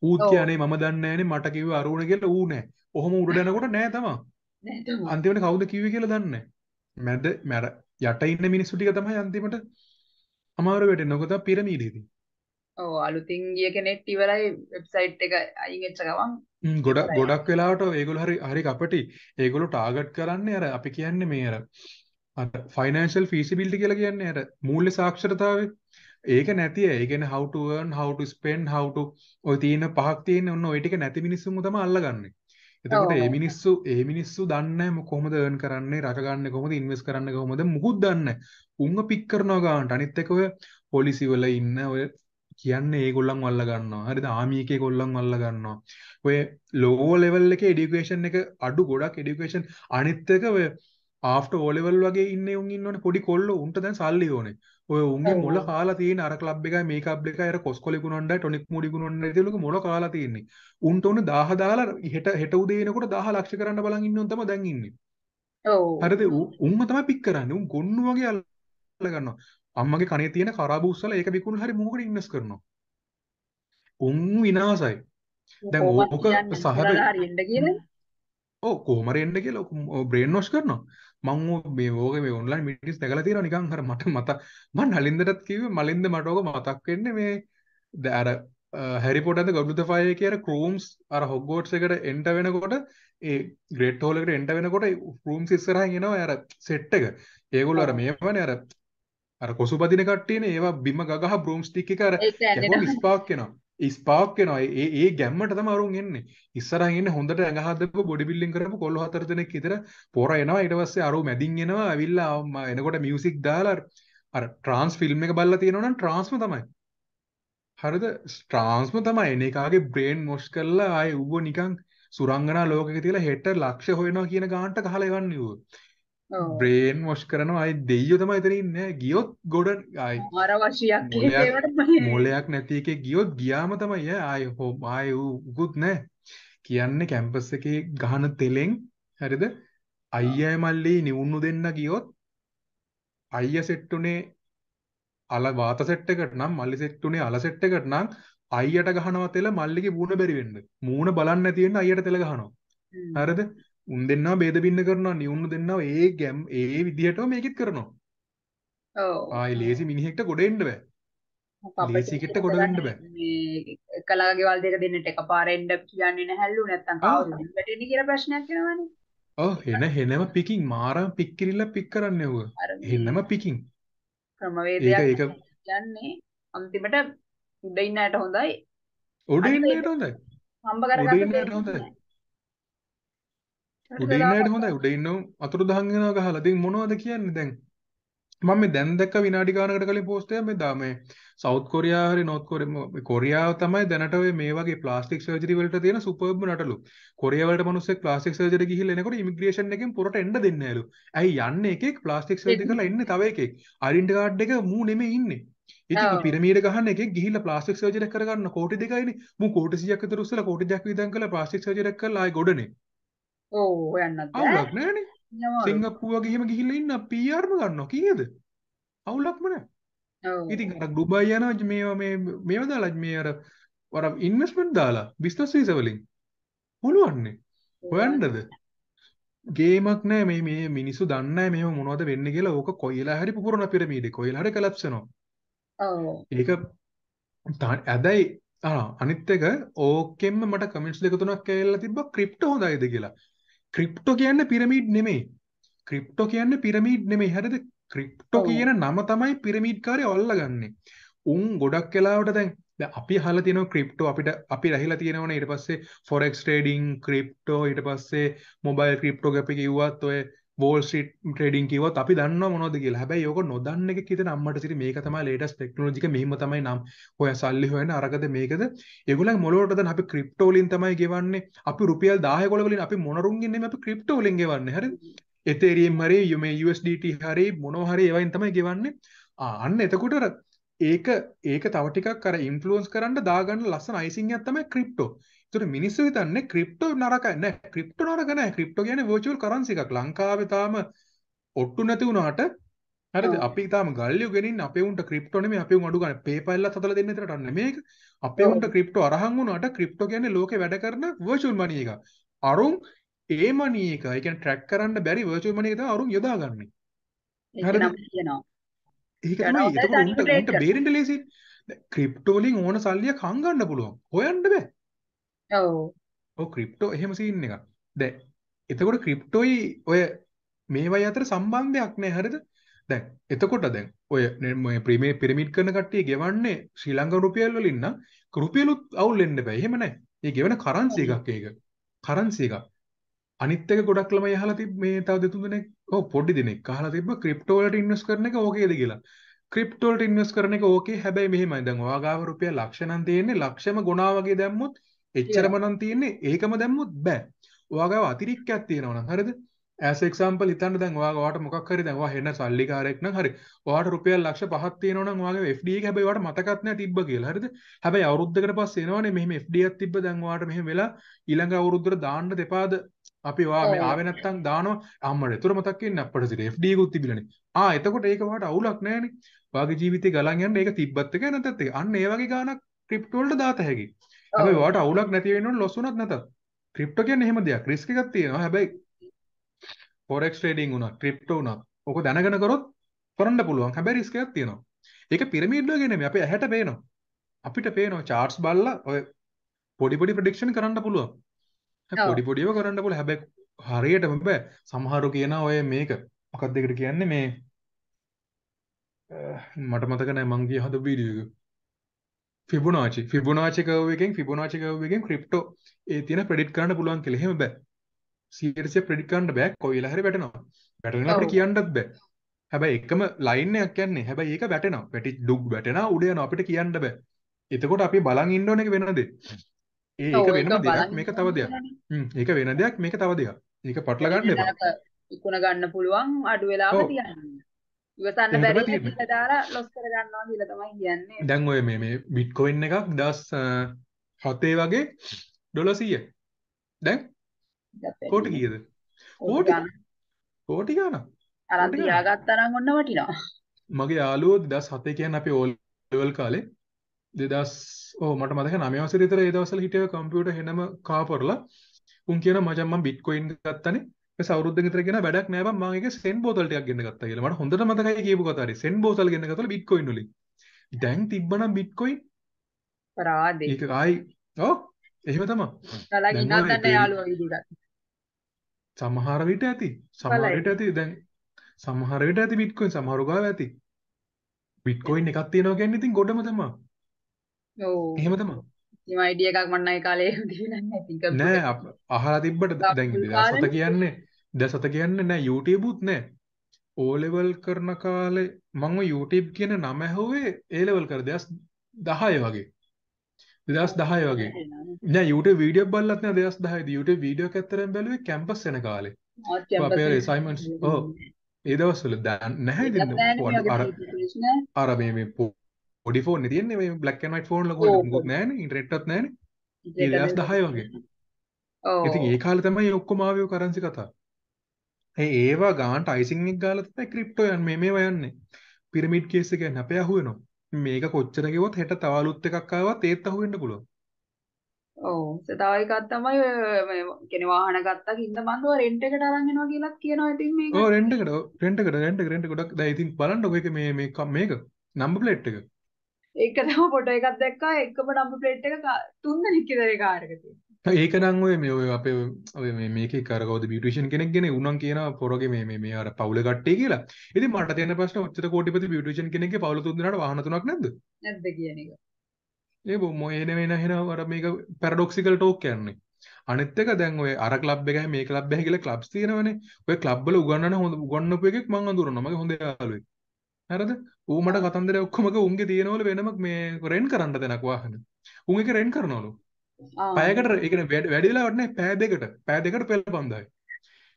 ඌත් කියන්නේ මම දන්නේ නෑනේ මට කිව්වේ අරුණ කියලා ඌ නෑ ඔහොම උඩට යනකොට නෑ තමයි අන්තිමට කවුද කිව්වේ කියලා දන්නේ මැද මැර යට ඉන්න මිනිස්සු ටික තමයි අන්තිමට අමාරු වෙටෙන්නේ ඔක තමයි පිරමීඩේදී ඔව් අලුතින් ගිය කෙනෙක් ඉවරයි වෙබ්සයිට් එක අයින් වෙච්ච ගමන් ගොඩක් ගොඩක් වෙලාවට ඒගොල්ලෝ හරි හරි කපටි ඒගොල්ලෝ ටාගට් කරන්නේ අර අපි කියන්නේ මේ අර ෆනන්ශල් ෆිසිබිල්ටි කියලා කියන්නේ අර මූල්‍ය සාක්ෂරතාව ඒක නැති ඒගෙන හවටුවන් හවට ස්පෙන්න් හවට ඔය තියන පහක් තියන ඔන්න ඔයිටික නැති මිනිස්සුම තම අල්ලගන්න එතකට ඒ මිනිස්සු ඒ මිනිස්සු දන්න කොහොමද න් කරන්නේ රකගන්න කොමද ඉන්වස් කරන්න කොමද මුකුත් දන්න උන්ව පික් කරනවා ගාන්ට අනිත්තකව පොලිසිවල ඉන්න ඔය කියන්න ඒගොල්ලන් වල්ල ගන්නවා හරිද ආමිකේ කොල්ලන් වල්ල ගන්නවා ඔය ලෝ ලෙවල් එක එඩිකේෂන් එක අඩු ගොඩක් එඩිකේෂන් අනිත්තක ඔය ආෆ්ට ඕලෙවල් වගේ ඉන්න උන් ඉන්නවන පොඩි කොල්ල උන්ට දැන් සල්ලි ඕනේ ඔය උන්ගේ මොල කාලා තියෙන අර ක්ලබ් එකයි මේ ක්ලබ් එකයි අර කොස්කොලි ගුණොණ්ඩයි ටොනික් මුඩි ගුණොණ්ඩයි ඒතුලක මොල කාලා තියෙන්නේ උන්ට උන 1000 දාලා හෙට හෙට උදේ එනකොට 1000 ලක්ෂ කරන්න බලන් ඉන්නවන් තමයි දැන් ඉන්නේ ඔව් හරිද උන්ව තමයි පික් කරන්නේ උන් ගොන්නු වගේ අල්ල ගන්නවා අම්මගේ කනේ තියෙන කරාබු උස්සලා ඒක විකුණු හරි මොකකට ඉන්වෙස්ට් කරනවා උන් විනාසයි දැන් ඕක සහර හරි එන්න කියන්නේ ඕ කෝමරෙන්න්න කිය ලොක බ්‍රේන් නෝස් කරන මං මේ ෝග මේ ඔන්ලයින් මිටිස් දැකලතිර නිකං හර මට මත මන් නලින්දටත් කිව මලින්ද මටෝක මතක් වෙන්න මේ දෑර හැරිපොටද ගඩුත ෆය කියර කරූම්ස් අර හොගෝට්සකට එන්ට වෙනකොට ඒ ග්‍රේට් හෝලකට එන්ට වෙනකොට රූම් සිස්සරහ ගෙනවා ඇර සෙට් එක ඒගොල අර මේ වන අර අර කොසු පදින කට්ටියන ඒවා බිම ගහ බ්‍රෝම්ස්ටික්කි කර ස්පාක් කෙනවා ස්පාක්කනවා ඒ ගැම්මට තමරුන් එන්නේ ඉස්සරහන්න හොඳට ඇඟහදපු බොඩි බිල්ලින් කරපු කොල්ල හතර දෙනෙක් ඉතර පොර එනවා ඉටවස්සේ අරු මැදින් එනවා ඇවිල්ලා එනකොට මියසික් දාලා අර ට්‍රන්ස් ෆිල්ම් එක බල්ල තියෙනවන ට්‍රන්ස්ම තමයි හරිද ස්ට්‍රාන්ස්ම තමයි එන එකගේ බ්‍රේන් මොස් කරලා ආය ව්ව නිකං සුරංගනා ලෝකක තිලා හෙට ලක්ෂ හොයනවා කියන ගාන්ට කහලවන්න වූ බ්‍රේන් වොෂ් කරනවා අයි දෙයියෝ තමයි එතන ඉන්නේ ගියොත් ගොඩ අයි අරවශියක් මොලයක් නැති එකේ ගියොත් ගියාම තමයි අය හෝ අය උකුත් නැහැ කියන්නේ කැම්පස් එකේ ගහන තෙලෙන් හරිද අයියා මල්ලි නිවුණු දෙන්න ගියොත් අයියා සෙට් උනේ අල වාත සෙට් එකට නම් මල්ලි සෙට් උනේ අල සෙට් එකට නම් අයියට ගහනවා තෙල මල්ලිගේ බූණ බැරි වෙන්න මූණ බලන්න නැති වෙන්න අයියට තෙල ගහනවා හරිද උන් දෙන්නා ભેද බින්න කරනවා නියුණු දෙන්නා ඒ ගැම් ඒ විදිහටම මේකෙත් කරනවා ඔව් ආයි ලේසි මිනිහෙක්ට ගොඩ එන්න බෑ ලේසිකට ගොඩ වෙන්න බෑ මේ එකලා ගෙවල් දෙක දෙන්නට එකපාර එන්න කියන්නේ නැහැලු නැත්තම් කවුරුද වැටෙන්නේ කියලා ප්‍රශ්නයක් එනවනේ ඔව් එන හෙනම පිකින් මාරම පික් කිරිලා පික් කරන්න යව හෙනම පිකින් ක්‍රමවේදයක් ඒක ඒක කියන්නේ අන්තිමට උඩ ඉන්න ඇට හොඳයි උඩ ඉන්න ඇට හොඳයි හම්බ කරගන්න උඩ ඉන්න ඇට හොඳයි උඩ ඉන්න අයට හොඳයි උඩ ඉන්න අතුරුදහන් වෙනවා ගහලා. ඉතින් මොනවද කියන්නේ දැන්? මම මේ දැන් දැක්ක විනාඩි ගානකට කලින් පෝස්ට් එක මේ දා මේ සවුත් කොරියා හරි නෝත් කොරියා කොරියාව තමයි දැනට ඔය මේ වගේ ප්ලාස්ටික් සර්ජරි වලට තියෙන සුපර්බ් නටලු. කොරියා වලට මිනිස්සෙක් ප්ලාස්ටික් සර්ජරි ගිහිල්ලා එනකොට ඉමිග්‍රේෂන් එකෙන් පොරට එන්න දෙන්නේ නැලු. ඇයි යන්නේ එකෙක් ප්ලාස්ටික් සර්ජරි කරලා එන්නේ තව එකෙක්. අයිඩෙන්ටි කාඩ් එක මූ නෙමෙයි ඉන්නේ. ඉතින් පිරමීඩ ගහන එකෙක් ගිහිල්ලා ප්ලාස්ටික් සර්ජරි කරගන්න කෝටි දෙකයිනේ. මූ කෝටි 100ක් විතර උස්සලා කෝටි 2ක් විතර කළා ප්ලාස්ටික් සර්ජරි කරලා ආයෙ ගොඩනේ. ඔව් හොයන්නත් බෑ. අවුලක් නෑනේ. සිංගප්පුව ගිහම ගිහිල්ලා ඉන්න පීආර්ම ගන්නවා කීයද? අවුලක්ම නෑ. ඔව්. ඉතින් අර ඩුබයි යනවා මේවා මේ මේවා දාලා මේ අර අර ඉන්වෙස්ට්මන්ට් දාලා බිස්නස් වීසා වලින් පුළුවන්නේ. හොයන්නද? ගේමක් නෑ මේ මේ මිනිස්සු දන්නේ නෑ මේව මොනවද වෙන්නේ කියලා ඕක කොයිලා හරි පුපුරන පිරමීඩේ කොයිලා හරි කලප්ස් වෙනවා. ඔව්. ඒක ඇදයි අනිත් එක ඕකෙන්ම මට කමෙන්ට්ස් දෙක තුනක් ඇවිල්ලා තිබ්බා ක්‍රිප්ටෝ හොඳයිද කියලා. ක්‍රිප්ටෝ කියන්න පිරමීඩ් නෙමේ ක්‍රිප්ටෝ කියන්න පිරමීඩ් නෙමේ හරිද ක්‍රිප්ටෝ කියන නම තමයි පිරමීඩ් කාරය ඔල්ල ගන්න උන් ගොඩක් කලාවට දැන් අපි හල තින ක්‍රිප්ටෝ අපිට අපි රහිලා තියෙනවන ඉට පස්සේ ෆොරෙක්ස් ටේඩිං ක්‍රිප්ටෝ ඉට පස්සේ මොබයිල් ක්‍රිප්ටෝ ගැපි කිව්වත් ඔය වෝල්ස්ට ටඩින් කිවත් අපි දන්න මොද කිය හැබයි යෝක නොදන්න එක කිත අම්මට සිරි මේක තමයි ලේටස් ටෙක්නෝජික මෙහිම තමයි නම් ඔය සල්ලි හොයන අරගද මේකද එගුලන් මොලෝටද අපි ක්‍රිප්ටෝලින් තමයි ගෙවන්නේ අපි රුපියල් දාහකොලවලින් අපි මොනරුන්ගන්න අපි ක්‍රිප්ටෝලින් ගෙවන්න හරි එතේරීම් හරි යුම USDT හරි මොනොහරි එවයින් තමයි ගෙවන්නේ ආන්න එතකොටර ඒක ඒක තවටිකක් කර ඉන්ෆලුවන්ස් කරන්න දාගන්න ලස්සන අයිසිං ඇත්තම ක්‍රිප්ටෝ තුර මිනිස්සු හිතන්නේ ක්‍රිප්ටෝ නරක නෑ ක්‍රිප්ටෝ නරක නෑ ක්‍රිප්ටෝ කියන්නේ virtual currency එකක් ලංකාවේ තාම ඔට්ටු නැති වුණාට හරිද අපි තාම ගල්ලිය ගෙනින් අපේ උන්ට ක්‍රිප්ටෝ නෙමෙයි අපේ උන්ට අඩු ගන්න PayPal එකත් හදලා දෙන්න විතරට නෙමෙයි මේක අපේ උන්ට ක්‍රිප්ටෝ අරහන් වුණාට ක්‍රිප්ටෝ කියන්නේ ලෝකේ වැඩ කරන virtual money එකක් අරුන් ඒ money එක ඒ කියන්නේ track කරන්න බැරි virtual money එක තමයි අරුන් යොදාගන්නේ හරිද ඒක තමයි ඒක උන්ට උන්ට බේරෙන්න ලේසි ක්‍රිප්ටෝ වලින් ඕන සල්ලියක් හංගන්න පුළුවන් හොයන්න බෑ ඔව්. ඔව් ක්‍රිප්ටෝ එහෙම සීන් එකක්. දැන් එතකොට ක්‍රිප්ටෝයි ඔය මේවයි අතර සම්බන්ධයක් නෑ හරිද? දැන් එතකොට දැන් ඔය මේ ප්‍රීමේ පිරමිඩ් කරන කට්ටිය ගෙවන්නේ ශ්‍රී ලංකා රුපියල් වලින් නම් රුපියලුත් අවුල් වෙන්න බෑ. එහෙම නෑ. ඒ ගෙවන කරන්සි එකක් ඒක. කරන්සි එකක්. අනිත් එක ගොඩක් ළමයි අහලා තිබ් මේ තව දෙතුන් දෙනෙක් ඔව් පොඩි දෙනෙක් අහලා තිබ්බ ක්‍රිප්ටෝ වලට ඉන්වෙස්ට් කරන එක ඕකේද කියලා. ක්‍රිප්ටෝල්ට ඉන්වස් කරන එක ඕකේ හැබැයි මෙහෙමයි දැන් ඔයාගාව රුපියල් ලක්ෂණන් තියෙන්නේ ලක්ෂම ගුණා වගේ දැම්මුත් එච්චරම නම් තියෙන්නේ ඒකම දැම්මොත් බෑ. ඔයාගාව අතිරික්කයක් තියෙනවා නම් හරිද? as example හිතන්න දැන් ඔයාගේ ඔයාට මොකක් හරි දැන් ඔයා හෙන්න සල්ලිකාරයෙක් නම් හරි. ඔයාට රුපියල් ලක්ෂ 5ක් තියෙනවා නම් ඔයාගේ FD එක හැබැයි ඔයාට මතකත් නැහැ තිබ්බ කියලා හරිද? හැබැයි අවුරුද්දකට පස්සේ එනවනේ මෙහෙම FD එකක් තිබ්බ දැන් ඔයාට මෙහෙම වෙලා ඊළඟ අවුරුද්දට දාන්න දෙපාද අපි වා මේ oh. ආවේ නැත්තම් දානවා අම්මට ඒතර මතක් වෙන්නේ අප්පට සිට FD එකකුත් තිබිලානේ. ආ එතකොට ඒක වාට අවුලක් නැහැනේ. වාගේ ජීවිතේ ගලන් යන්න ඒක තිබ්බත් එක නැත්ත් එක. අන්න ඒ වගේ ගානක් ක්‍රිප්ටෝ වලට දාත හැකියි. හැබැයි ඔයාලට අවුලක් නැති වෙනවනේ ලොස් වුණත් නැත. ක්‍රිප්ටෝ කියන්නේ එහෙම දෙයක්. රිස්ක් එකක් තියෙනවා. හැබැයි ෆොරෙක්ස් ට්‍රේඩින් වුණා, ක්‍රිප්ටෝ වුණා. ඕක දැනගෙන කරොත් කරන්න පුළුවන්. හැබැයි රිස්ක් එකක් තියෙනවා. ඒක පිරමීඩ් වගේ නෙමෙයි. අපේ ඇහැට පේනවා. අපිට පේනවා charts බලලා ඔය පොඩි පොඩි ප්‍රෙඩික්ෂන් කරන්න පුළුවන්. පොඩි පොඩිව කරන්න පුළුවන්. හැබැයි හරියටම බෑ. සමහරු කියනවා ඔය මේක මොකක්ද ඒකට කියන්නේ මේ මට මතක නෑ මං ගිය හද වීඩියෝ එක. ෆිබුනාචි ෆිබුනාචි කර්ව් එකෙන් ෆිබුනාචි කර්ව් එකෙන් ක්‍රිප්ටෝ ඒ තියෙන ප්‍රෙඩිට් කරන්න පුළුවන් කියලා එහෙම බෑ 100% ප්‍රෙඩිට් කරන්න බෑ කොයිලා හරි වැටෙනවා වැටෙනවා අපිට කියන්නත් බෑ හැබැයි එකම ලයින් එකක් යන්නේ හැබැයි ඒක වැටෙනවා වැටි ඩුග් වැටෙනවා උඩ යනවා අපිට කියන්න බෑ එතකොට අපි බලන් ඉන්න ඕන එක වෙන දේ ඒ ඒක වෙනම දෙයක් මේක තව දෙයක් හ්ම් ඒක වෙන දෙයක් මේක තව දෙයක් ඒක පටල ගන්න එපා ඉක්ුණ ගන්න පුළුවන් අඩු වෙලාව තියන්න ඉවසන්න බැරි දාලා ලොස් කරගන්නවා කියලා තමයි කියන්නේ. දැන් ඔය මේ මේ බිට්කොයින් එකක් 2007 වගේ ඩොලර් 100. දැන් කෝටි කීයද? කෝටි කෝටි ගානක්. අරන් තියාගත්තා නම් ඔන්න වටිනවා. මගේ යාළුවෝ 2007 කියන්නේ අපි ඕල් ලෙවල් කාලේ 2000 ඔව් මට මතක 9 වසරේ විතර ඒ දවස්වල හිටිය කම්පියුටර් හෙනම කාපරලා උන් කියන මචං මම බිට්කොයින් ගත්තනේ සෞරුද්ධ විතර කියන වැඩක් නෑ බං මම ඒක සෙන් බෝතල් ටිකක් ගෙන්න ගත්තා කියලා. මට හොඳට මතකයි කියපු කතාවේ. සෙන් බෝතල් ගෙන්න ගත්තොත් බිට්කොයින් වලින්. දැන් තිබ්බනම් බිට්කොයින් පරාදේ. ඒක ආයි ඔව් එහෙම තමයි. සලා ගිනා ගන්න යාළුවා විදිහට. සමහර විට ඇති. සමහර විට ඇති. දැන් සමහර විට ඇති බිට්කොයින් සමහර ගාව ඇති. බිට්කොයින් එකක් තියෙනවා කියන්නේ ඉතින් ගොඩම තමයි. ඔව්. එහෙම තමයි. කිසිම අයිඩිය එකක් මට ඒ කාලේ දීලා (laughs) නෑ අහලා තිබ්බට දැන් සත කියන්නේ දැන් සත කියන්නේ නෑ YouTube උත් නෑ ඕලෙවල් කරන කාලේ මම YouTube කියන නම ඇහුවේ ඒලෙවල් කර 2010 වගේ 2010 වගේ නෑ YouTube වීඩියෝ බලලත් නෑ 2010 දී YouTube වීඩියෝ එකක් අතරෙන් බැලුවේ කැම්පස් යන කාලේ අපේ assignments ඔව් ඒ දවස්වල දැන් නැහැ ඉතින් අර අර මේ මේ පොඩි ෆෝන් තියන්නේ මේ බ්ලක් ඇන් වයිට් ෆෝන් ලකෝ මුකුත් නැහැනේ ඉන්ටර්නෙට්වත් නැහැනේ 2010 වගේ ඔව් ඉතින් ඒ කාලේ තමයි ඔක්කොම ආවේ කරන්සි කතා ඒ ඒවා ගාන්ට අයිසින් එක ගාලා තමයි ක්‍රිප්ටෝ යන්නේ මේ මේවා යන්නේ පිරමිඩ් කේස් එක යන්නේ අපේ අහුවෙනවා මේක කොච්චර ගෙවුවත් හෙට තව අලුත් එකක් ආවත් ඒත් අහුවෙන්න පුළුවන් ඔව් සතාවයිකක් තමයි කෙන වාහන ගත්තක් ඉන්න බඳුව රෙන්ට් එකට අරන්ගෙනවා කියලත් කියනවා ඉතින් මේක ඔව් රෙන්ට් එකට රෙන්ට් එකට රෙන්ට් එකට ගොඩක් දැන් ඉතින් බලන්න ඔක මේ මේ මේක නම්බර් ප්ලේට් එක ඒකටම ෆොටෝ එකක් දැක්කා එකම නම්බර් ප්ලේට් එක තුන්න නිකිදරේ කාර් එක තියෙනවා. ඒක නම් ඔය මේ ඔය අපේ ඔය මේ මේකේ කර කවුද බියුටිෂන් කෙනෙක් ගැන උනම් කියන පොරගේ මේ මේ මේ අර පවුල කට්ටිය කියලා. ඉතින් මට තියෙන ප්‍රශ්න ඔච්චර කෝටිපති බියුටිෂන් කෙනෙක්ගේ පවුල තුන් දෙනාට වාහන තුනක් නැද්ද? නැද්ද කියන එක. ඒ බො මොයන වෙන වෙන අර මේක පැරඩොක්සිකල් ටෝක් කියන්නේ. අනිත් එක දැන් ඔය අර ක්ලබ් එකයි මේ ක්ලබ් එකයි කියලා ක්ලබ්ස් තියෙනවනේ. ඔය ක්ලබ් වල උගන්වන හොඳ උගන්වපු එකෙක් මම අඳුරනවා. මගේ හොඳ යාළුවෙක්. හරිද? ඌමට කතන්දර ඔක්කොමක උන්ගේ තියෙනවල වෙනමක් මේ රෙන් කරන්න දෙනක් වාහන. උන් එක රෙන් කරනවලු. පැයකට ඒ කියන්නේ වැඩි වෙලා වටනේ පැය දෙකට. පැය දෙකට පෙළ 5000යි.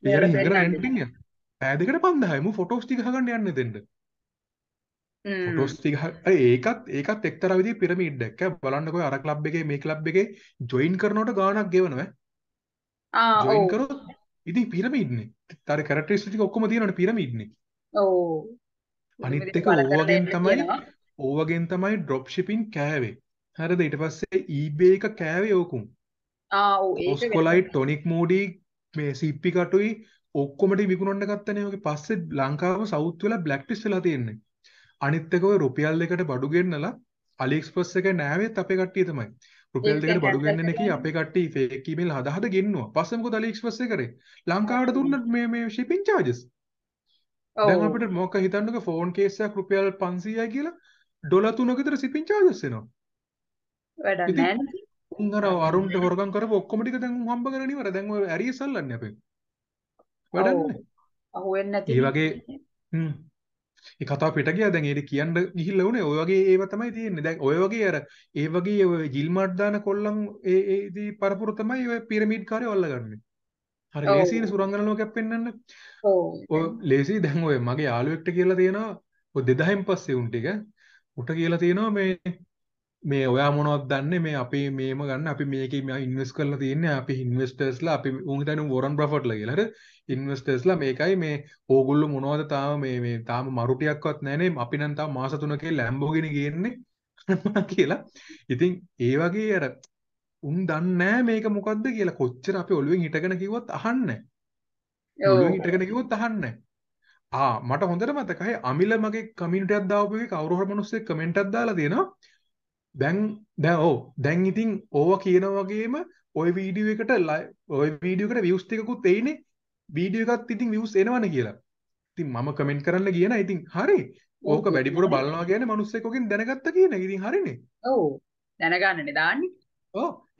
ඊට මේක රෙන්ටින් එක. පැය දෙකට 5000යි. මු ෆොටෝස් ටික ගහගන්න යන්න දෙන්න. ෆොටෝස් ටික ඒකත් ඒකත් එක්තරා විදිහේ පිරමීඩ් එකක්. බලන්නකෝ අර ක්ලබ් එකේ මේ ක්ලබ් එකේ ජොයින් කරනකොට ගාණක් ගෙවනවා. ආ ඔව්. ජොයින් කරොත් ඉතින් පිරමීඩ්නේ. තර කැරක්ටරිස්ටික් ඔක්කොම තියෙනවනේ පිරමීඩ්නේ. ඔව්. අනිත් එක ඕවගෙන් තමයි ඕවගෙන් තමයි ඩ්‍රොප් ෂිපින් කෑවේ. හරිද? ඊට පස්සේ eBay එක කෑවේ ඕකුම්. ආ ඔව් ඒක ඔස්කොලයි ටොනික් මූඩි මේ සිප්පි කටුයි ඔක්කොමට විකුණන්න ගත්තනේ ඔගේ පස්සේ ලංකාව සවුත් වෙලා බ්ලැක් ලිස්ට් වෙලා තියෙන්නේ. අනිත් එක ඔය රුපියල් දෙකට බඩු ගෙන්නලා AliExpress එකේ නෑවෙත් අපේ කට්ටිය තමයි. රුපියල් දෙකට බඩු ගෙන්නන එකේ අපේ කට්ටිය ෆේක් ඊමේල් හදා හදා ගෙන්නුවා. පස්සේ මොකද AliExpress එකේ කරේ? ලංකාවට දුන්න මේ මේ shipping charges. දැන් අපිට මොක හිතන්නක ෆෝන් කේසයක් රුපියල් 500යි කියලා ඩොලර් 3 කට සිපින් charges එනවා. වැඩක් නැහැ. උන් අර අරුන්ට හොරගම් කරපු ඔක්කොම ටික දැන් උන් හම්බ කරගෙන ඉවර. දැන් ඔය ඇරිය සල්ලන්නේ අපේ. වැඩක් නැහැ. අහු වෙන්නේ නැති. ඒ වගේ හ්ම්. ඒ කතාව පිට ගියා දැන් ඒක කියන්න ගිහිල්ලා උනේ. ඔය වගේ ඒව තමයි තියෙන්නේ. දැන් ඔය වගේ අර ඒ වගේ ඔය ජිල්මාට් දාන කොල්ලන් ඒ ඒ පරපුර තමයි ඔය පිරමීඩ් කාර්යය වල්ලා ගන්නේ. හරි ලේසියනේ සුරංගන ලෝකයක් පෙන්වන්න. ඔව්. ලේසි දැන් ඔය මගේ යාළුවෙක්ට කියලා තියෙනවා ඔය 2000න් පස්සේ උන් ටික උට කියලා තියෙනවා මේ මේ ඔයා මොනවද දන්නේ මේ අපේ මේම ගන්න අපි මේකේ මේ ඉන්වෙස්ට් කරලා තියෙන්නේ අපි ඉන්වෙස්ටර්ස්ලා අපි උන් හිතන්නේ වොරන් බෆට්ලා කියලා හරි ඉන්වෙස්ටර්ස්ලා මේකයි මේ ඕගොල්ලෝ මොනවද තාම මේ මේ තාම මරුටියක්වත් නැහනේ අපි නම් තාම මාස 3කේ ලැම්බෝගිනි ගේන්නේ (laughs) කියලා ඉතින් ඒ වගේ අර උන් දන්නේ මේක මොකද්ද කියලා කොච්චර අපි ඔළුවෙන් හිටගෙන කිව්වත් අහන්නේ ඔළුවෙන් හිටගෙන කිව්වොත් අහන්නේ ආ මට හොඳට මතකයි අමිල මගේ කමෙන්ට් එකක් දාපු එකේ කවුරු හරි මිනිස්සෙක් කමෙන්ට් එකක් දාලා තියෙනවා දැන් දැන් ඔව් දැන් ඉතින් ඕවා කියන වගේම ওই වීඩියෝ එකට ওই වීඩියෝ එකට views ටිකකුත් එයිනේ වීඩියෝ එකත් ඉතින් views එනවනේ කියලා ඉතින් මම කමෙන්ට් කරන්න කියන ඉතින් හරි ඕක වැඩිපුර බලනවා කියන්නේ මිනිස්සෙක්ගෙන් දැනගත්ත කියන ඉතින් හරිනේ ඔව් දැනගන්නනේ දාන්නේ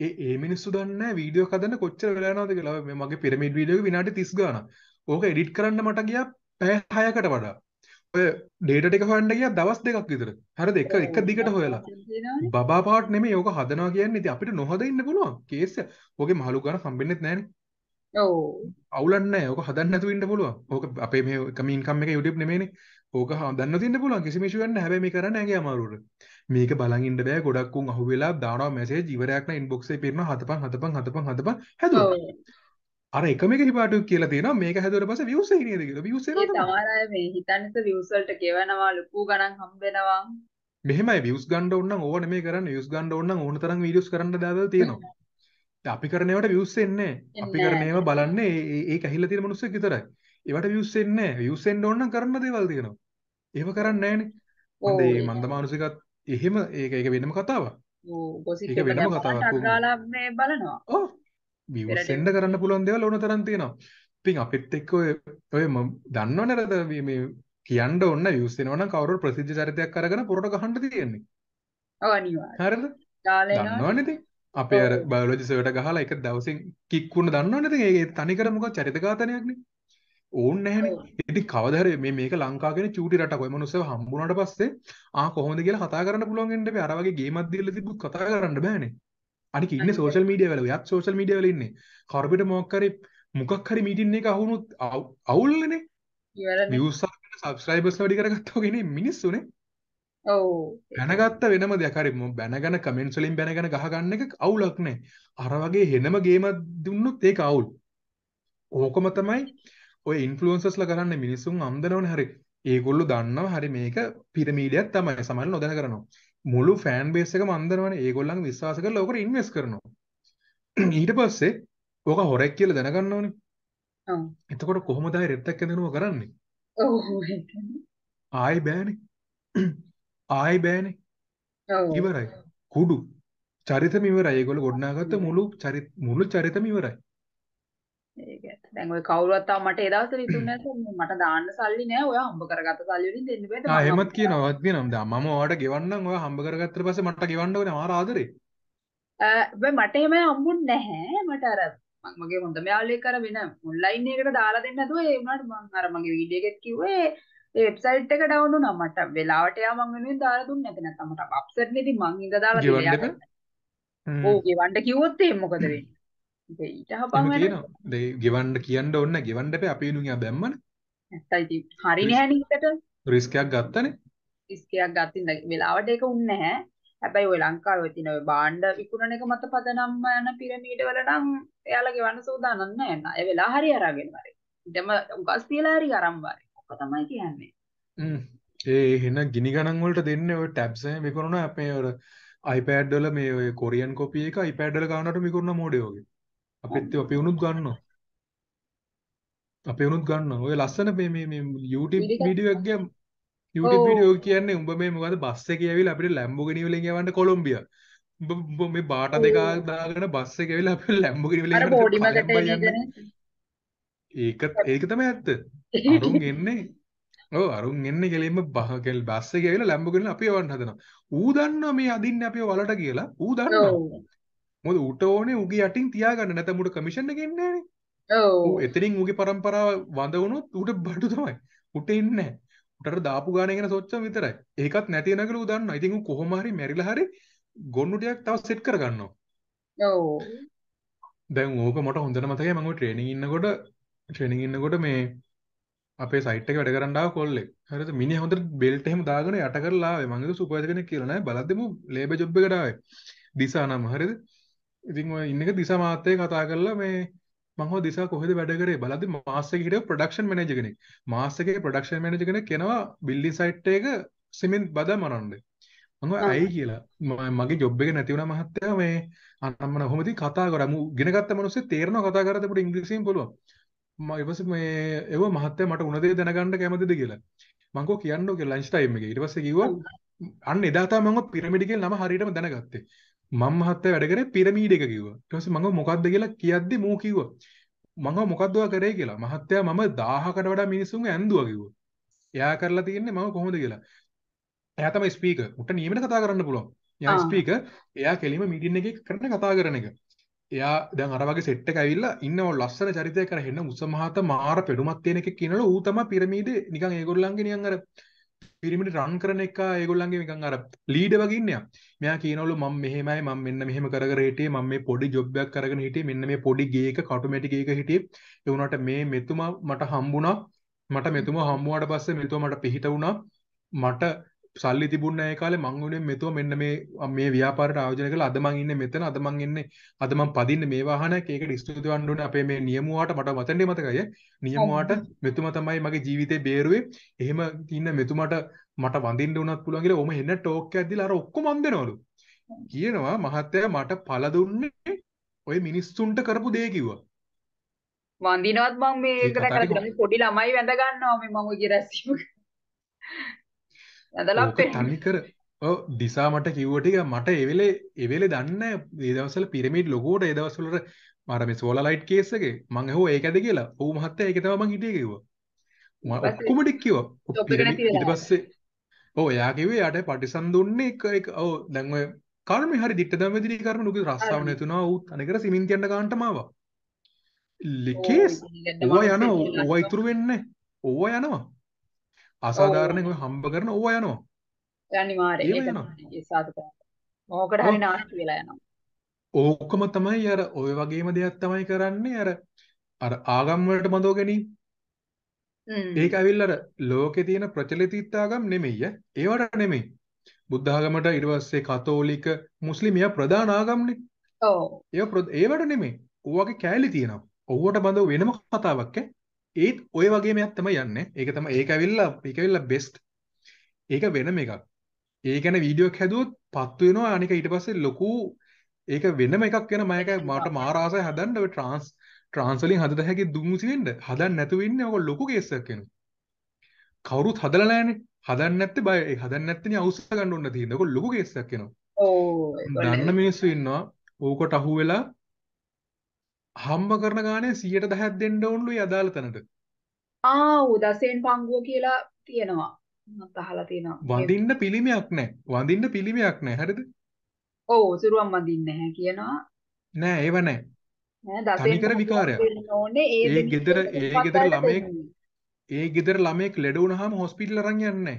ඒ මිනිස්සු දන්න වීඩියෝ කදන්න කොච්චර වෙලානද කියලා මගේ පිරමිඩ් වීඩියෝ විනාඩි 30 ගාණක්. ඕක එඩිට් කරන්න මට ගියා පැය 6කට වඩා. ඔය ඩේට ටික හොයන්න ගියා දවස් දෙකක් විතර. හරිද? එක එක දිගට හොයලා. බබා පාට් නෙමෙයි ඕක හදනවා කියන්නේ. ඉතින් අපිට නොහද ඉන්න පුළුවන්. කේස් එක. ඕකේ මහලු ගන්න හම්බෙන්නෙත් නැහනේ. ඔව්. අවුලක් නැහැ. ඕක හදන්න නැතුව ඉන්න පුළුවන්. ඕක අපේ මේ කම ඉන්කම් එක YouTube නෙමෙයිනේ. ඕක හදන්න තියෙන්න පුළුවන්. කිසිම ඉෂුවක් නැහැ. හැබැයි මේ කරන්නේ ඇගේ අමාරුවට. මේක බලන් ඉන්න බෑ ගොඩක් උන් අහුවෙලා දානවා මැසේජ් ඉවරයක් නෑ ඉන්බොක්ස් එකේ පිරෙනවා හතපන් හතපන් හතපන් හතපන් හැදුවා. අර එකම එක හිපාටුවක් කියලා තියෙනවා මේක හැදුවට පස්සේ views එයි නේද කියලා views එනවා තමයි. සමහර අය මේ හිතන්නේ views වලට ගෙවනවා ලොකු ගණන් හම්බෙනවා. මෙහෙමයි views ගන්න ඕන නම් ඕව නෙමෙයි කරන්න views ගන්න ඕන නම් ඕන තරම් videos කරන්න දාලා තියෙනවා. අපි කරනවට views එන්නේ අපි කරනේම බලන්නේ ඒ කැහිල්ල තියෙන මිනිස්සෙක් විතරයි. ඒවට views එන්නේ views එන්න ඕන නම් කරන්න දේවල් තියෙනවා. ඒව කරන්නේ නැහැනේ. මන්ද මේ මන්ද මානසිකත් එහෙම ඒක ඒක වෙනම කතාවක්. ඕ ගොසිප් එක වෙනම කතාවක්. ගාලා මේ බලනවා. ඔව්. views send කරන්න පුළුවන් දේවල් ඕන තරම් තියෙනවා. ඉතින් අපිත් එක්ක ඔය ඔය මම දන්නවනේ රද මේ කියන්න ඕන views එනවා නම් කවුරු ප්‍රසිද්ධ චරිතයක් අරගෙන පොරට ගහන්න තියෙන්නේ. ඔව් අනිවාර්යයෙන්. හරිද? දන්නවනේ ඉතින්. අපේ අර බයෝලොජි සර්ට ගහලා එක දවසින් කික් වුණ දන්නවනේ ඉතින් ඒක තනිකර මොකක් චරිත ඝාතනයක්නේ. ඕන්න හැන ඉති කවදර මේක ලංකාගෙන චුටි රටකොයි මනුස්සව හම්බුණට පස්සේ ආ කොහොමද කියලා කතා කරන්න පුළුවන්ගෙන්ට අරවගේ ගේමත් දීල තිබු කතා කරන්න බෑනේ අනික ඉන්න සෝෂල් මීඩිය වල යත් සෝෂල් මීඩිය වල ඉන්නේ කරබිට මොකක් හරි මොකක් හරි මීටින් එක අහුනොත් අවුල්නේ views subscribers වැඩි කරගත්තා වගේ නේ මිනිස්සුනේ ඔව් දැනගත්ත වෙනම දෙයක් හරි බැනගෙන කමෙන්ට්ස් වලින් බැනගෙන ගහගන්න එක අවුලක් නෑ අර වගේ හෙනම ගේමක් දුන්නොත් ඒක අවුල් ඕකම තමයි ඔය ඉන්ෆ්ලුවන්සස්ලා කරන්නේ මිනිස්සුන් අම්දනවනේ හරි. ඒගොල්ලෝ දන්නවා හරි මේක පිරමීඩයක් තමයි. සමහරවල් නොදැන කරනවා. මුළු ෆෑන් බේස් එකම අම්දනවනේ. ඒගොල්ලන් විශ්වාස කරලා ඕකට ඉන්වෙස්ට් කරනවා. ඊට පස්සේ ඕක හොරෙක් කියලා දැනගන්න ඕනේ. ඔව්. එතකොට කොහොමද ආයෙ රෙත්තක් ඇඳගෙනම කරන්නේ? ඔව්. ආයෙ බෑනේ. ආයෙ බෑනේ. ඔව්. ඉවරයි. කුඩු. චරිතම ඉවරයි. ඒගොල්ලෝ ගොඩනගාගත්ත මුළු චරිත මුළු චරිතම ඉවරයි. ඒක දැන් ඔය කවුරුවත් තාම මට ඒ දවස්වල ඉතුරු නැහැ මට දාන්න සල්ලි නැහැ ඔයා හම්බ කරගත්ත සල්ලි වලින් දෙන්න බෑද ආ එහෙමත් කියනවා වත් කියනවා දැන් මම ඔයාට ගෙවන්නම් ඔයා හම්බ කරගත්තට පස්සේ මට ගෙවන්න ඕනේ මාර ආදරේ බෑ මට එහෙම හම්බුන්නේ නැහැ මට අර මගේ හොඳ යාළුවෙක් අර වෙන ඔන්ලයින් එකකට දාලා දෙන්න නැතුව ඒ වුණාට මම අර මගේ වීඩියෝ එකෙත් කිව්වේ ඒ වෙබ්සයිට් එක ඩවුන්ලෝඩ් වුණා මට වෙලාවට යා මම වෙනුවෙන් දාලා දුන්නේ නැති නැත්නම් මට අප්සෙට් නේ ඉතින් මම ඉඳ දාලා දෙන්න ඕක ගෙවන්න කිව්වොත් එහෙම මොකද වෙන්නේ දෙයිට හපන් ගෙවන්ඩ කියන්න ඔන්න ගෙවන්ඩට අපි නුගේ බැම්මන ඇත්තයි හරි නෑනකට රිස්කයක් ගත්තන ඉස්කයක් ගත්තින් වෙලාවට එක උන්න හැ හැබැයි ඔය ලංකාව තින බාණ්ඩ විකුණන එක මත පදනම්ම යන පිරමීට වලනම් එයාලා ගෙවන්න සූදානන්න එන්න අය වෙලා හරි අරගෙන වරි ඉටම උගස් තියලාරි අරම්වාරි ඔක තමයි කියන්නේ ඒ එහෙන ගිනි ගණන්වලට දෙන්න ඔය ටැබ්ස විකරුණ අපේ ඔර අයිපෑඩ්ඩල මේ ඔය කොරියන් කොපිය එක අයිපෑඩ්ඩල ගානට මිකුරුණ මෝඩයෝගේ අපිත් අපි උනුත් ගන්නවා. අපි උනුත් ගන්නවා. ඔය ලස්සන මේ මේ මේ YouTube වීඩියෝ එකක් ගියා YouTube වීඩියෝ කියන්නේ උඹ මේ මොකද බස් එකේ ඇවිල්ලා අපිට ලැම්බෝගිනි වලින් යවන්න කොලොම්බියා. උඹ මේ බාට දෙකක් දාගෙන බස් එකේ ඇවිල්ලා අපිට ලැම්බෝගිනි වලින් යවන්න. ඒක ඒක තමයි ඇත්ත. අරුන් එන්නේ ඔව් අරුන් එන්නේ ගෙලින්ම බහ ගෙල් බස් එකේ ඇවිල්ලා ලැම්බෝගිනි අපි යවන්න හදනවා. ඌ දන්නවා මේ අදින්නේ අපි වලට කියලා. ඌ දන්නවා. මොද උට ඕනේ උගේ යටින් තියාගන්න නැත මුට කමිෂණ ගෙන්නේ එතනින් උගේ පරම්පරාව වඳවුණොත් ඌට බඩු තමයි උට ඉන්නේ උටට දාපු ගාන ගැන සොච්චම් විතරයි ඒකත් නැති වෙනකලු දන්නා ඉතින් ඌ කොහොම හරි මැරිලා හරි ගොන්නු ටිකක් තව සෙට් කරගන්නවා ඔව් දැන් ඕක මට හොඳට මතකයි මම ওই ට්‍රේනින් ඉන්නකොට ට්‍රේනින් ඉන්නකොට මේ අපේ සයිට් එක වැඩ කරන්න ආව කොල්ලෙක් හරිද මිනිහා හොඳට බෙල්ට් එහෙම දාගෙන යට කරලා ආවේ මම ඒක සුපර්වයිසර් කෙනෙක් කියලා නෑ බලද්දිම ලේබර් ජොබ් එකට ආවේ දිසා නම හරිද ඉතින් ඔය ඉන්න එක දිසා මාත් එක්ක කතා කරලා මේ මම හො දිසා කොහෙද වැඩ කරේ බලද්දි මාස් එකේ හිටපු ප්‍රොඩක්ෂන් මැනේජර් කෙනෙක් මාස් එකේ ප්‍රොඩක්ෂන් මැනේජර් කෙනෙක් කෙනවා බිල්ඩින් සයිට් එක සිමෙන්ට් බදා මරන්නේ මම ඇයි කියලා මගේ ජොබ් එක නැති වුණා මහත්තයා මේ අනම්මන කොහොමද කතා කරමු ඉගෙනගත්ත මිනිස්සේ තේරෙනවා කතා කරද්දී අපිට ඉංග්‍රීසියෙන් පුළුවන් මම ඊපස්සේ මේ එව මහත්තයා මට උන දේ දැනගන්න කැමතිද කියලා මං කෝ කියන්නෝ කියලා ලන්ච් ටයිම් එකේ ඊට පස්සේ කිව්වා අන්න එදා තමයි මම පිරමිඩ් එකේ නම හරියටම දැනගත්තේ මම මහත්තයා වැඩ කරේ පිරමීඩ එක කිව්වා. ඊට පස්සේ මම මොකද්ද කියලා කියද්දි මූ කිව්වා. මම මොකද්ද ඔයා කරේ කියලා. මහත්තයා මම 1000කට වඩා මිනිස්සුන්ව ඇන්දුවා කිව්වා. එයා කරලා තියන්නේ මම කොහොමද කියලා. එයා තමයි ස්පීකර්. උට නියමෙට කතා කරන්න පුළුවන්. එයා ස්පීකර්. එයා කෙලිම මීටින් එකේ කරන කතා කරන එක. එයා දැන් අර වගේ සෙට් එක ඇවිල්ලා ඉන්නව ලස්සන චරිතයක් කරගෙන උසමහත මාර පෙඩුමක් තියෙන එකෙක් කියනවලු ඌ තමයි පිරමීඩේ නිකන් ඒගොල්ලන්ගේ නිකන් අර පිරිමිට රන් කරන එක ඒගොල්ලන්ගේ නිකන් අර ලීඩ වගේ ඉන්නේ. මෙයා කියනවලු මම මෙහෙමයි මම මෙන්න මෙහෙම කර කර හිටියේ මම මේ පොඩි ජොබ් එකක් කරගෙන හිටියේ මෙන්න මේ පොඩි ගේ එක කටුමැටි ගේ එක හිටියේ. ඒ වුණාට මේ මෙතුමා මට හම්බුණා. මට මෙතුමා හම්බුවාට පස්සේ මෙතුමා මට පිහිට වුණා. මට සල්ලි තිබුණ ඒ කාලේ මං උනේ මෙතෝ මෙන්න මේ මේ ව්‍යාපාරයට ආයෝජනය කළා අද මං ඉන්නේ මෙතන අද මං ඉන්නේ අද මං පදින්නේ මේ වාහනයක ඒකට ස්තුති වන්න ඕනේ අපේ මේ නියමුවාට මට වතන්නේ මතකයි නියමුවාට මෙතුමා තමයි මගේ ජීවිතේ බේරුවේ එහෙම ඉන්න මෙතුමාට මට වඳින්න උනත් පුළුවන් කියලා ඔම එන්න ටෝක් එකක් දීලා අර ඔක්කොම මන් දෙනවලු කියනවා මහත්තයා මට පළ දුන්නේ ඔය මිනිස්සුන්ට කරපු දේ කිව්වා වඳිනවත් මං මේකට කරලා පොඩි ළමයි වැඳ ගන්නවා මේ මම ඔය රැස්වීම ඇදලා තනි කර දිසා මට කිව්වටික මට එවෙලේ එවෙලේ දන්න දවසල පිරමිඩ් ලොකෝට එදවසුලට මරම සෝල ලයිට් කේසගේ මං හෝ ඒකද කියලා ඔහු මහත්ත එකතව මං හිටිය කිව ඔක්කුමටික්කිව ඉට පස්සේ ඕ යාකිවේ අට පටිසන් දුන්නේ එක ඔව දැන්ව කර්ම හරි දිට දමදිරි කරම නුක රස්සාාවන තුනා ූත් අනකර සිමින්තියන්න කාන්ටමාව ලිකේස් ඔවා යන ඔවා ඉතුරු වෙන්න ඕවා යනවා අසාධාරණයෙන් ඔය හම්බ කරන ඕවා යනවා. අනිවාර්යයෙන් ඒක තමයි සාධක. ඕකට හරි නාස්ති වෙලා යනවා. ඕකම තමයි අර ඔය වගේම දෙයක් තමයි කරන්නේ අර අර ආගම් වලට බඳව ගැනීම. ඒක ඇවිල්ලා අර ලෝකේ තියෙන ප්‍රචලිත ආගම් නෙමෙයි ඒවට නෙමෙයි. බුද්ධ ආගමට ඊට පස්සේ කතෝලික මුස්ලිමියා ප්‍රධාන ආගම්නේ. ඔව්. ඒව ඒවට නෙමෙයි. ඌවගේ කෑලි තියෙනවා. ඌවට බඳව වෙනම කතාවක් ඈ. ඒත් ඔය වගේ මෙයක් තමයි යන්නේ. ඒක තමයි ඒක ඇවිල්ලා ඒක ඇවිල්ලා බෙස්ට්. ඒක වෙනම එකක්. ඒ ගැන වීඩියෝක් හැදුවොත් පත්තු වෙනවා අනික ඊට පස්සේ ලොකු ඒක වෙනම එකක් වෙන මයක මට මාර ආසයි හදන්න ඔය ට්‍රාන්ස් ට්‍රාන්ස් වලින් හදද හැකි දුමුසි වෙන්න. හදන්න නැතු වෙන්නේ ඔක ලොකු කේස් එකක් වෙනවා. කවුරුත් හදලා නැහනේ. හදන්න නැත්තේ බය ඒ හදන්න නැත්තේ අවශ්‍ය ගන්න ඕන තියෙන. ඔක ලොකු කේස් එකක් වෙනවා. ඔව්. දන්න මිනිස්සු ඉන්නවා. ඕකට අහුවෙලා හම්බ කරන ගානේ 110ක් දෙන්න ඕනලුයි අදාළ තැනට. ආ ඔව් දසෙන් පංගුව කියලා තියෙනවා. මත් අහලා තියෙනවා. වඳින්න පිළිමයක් නැහැ. වඳින්න පිළිමයක් නැහැ. හරිද? ඔව් සරුවම් වඳින්නේ නැහැ කියනවා. නෑ ඒව නැහැ. නෑ දසෙන් තනිකර විකාරයක්. ඒ ගෙදර ඒ ගෙදර ළමෙක් ඒ ගෙදර ළමෙක් ලෙඩ වුණාම හොස්පිටල් අරන් යන්නේ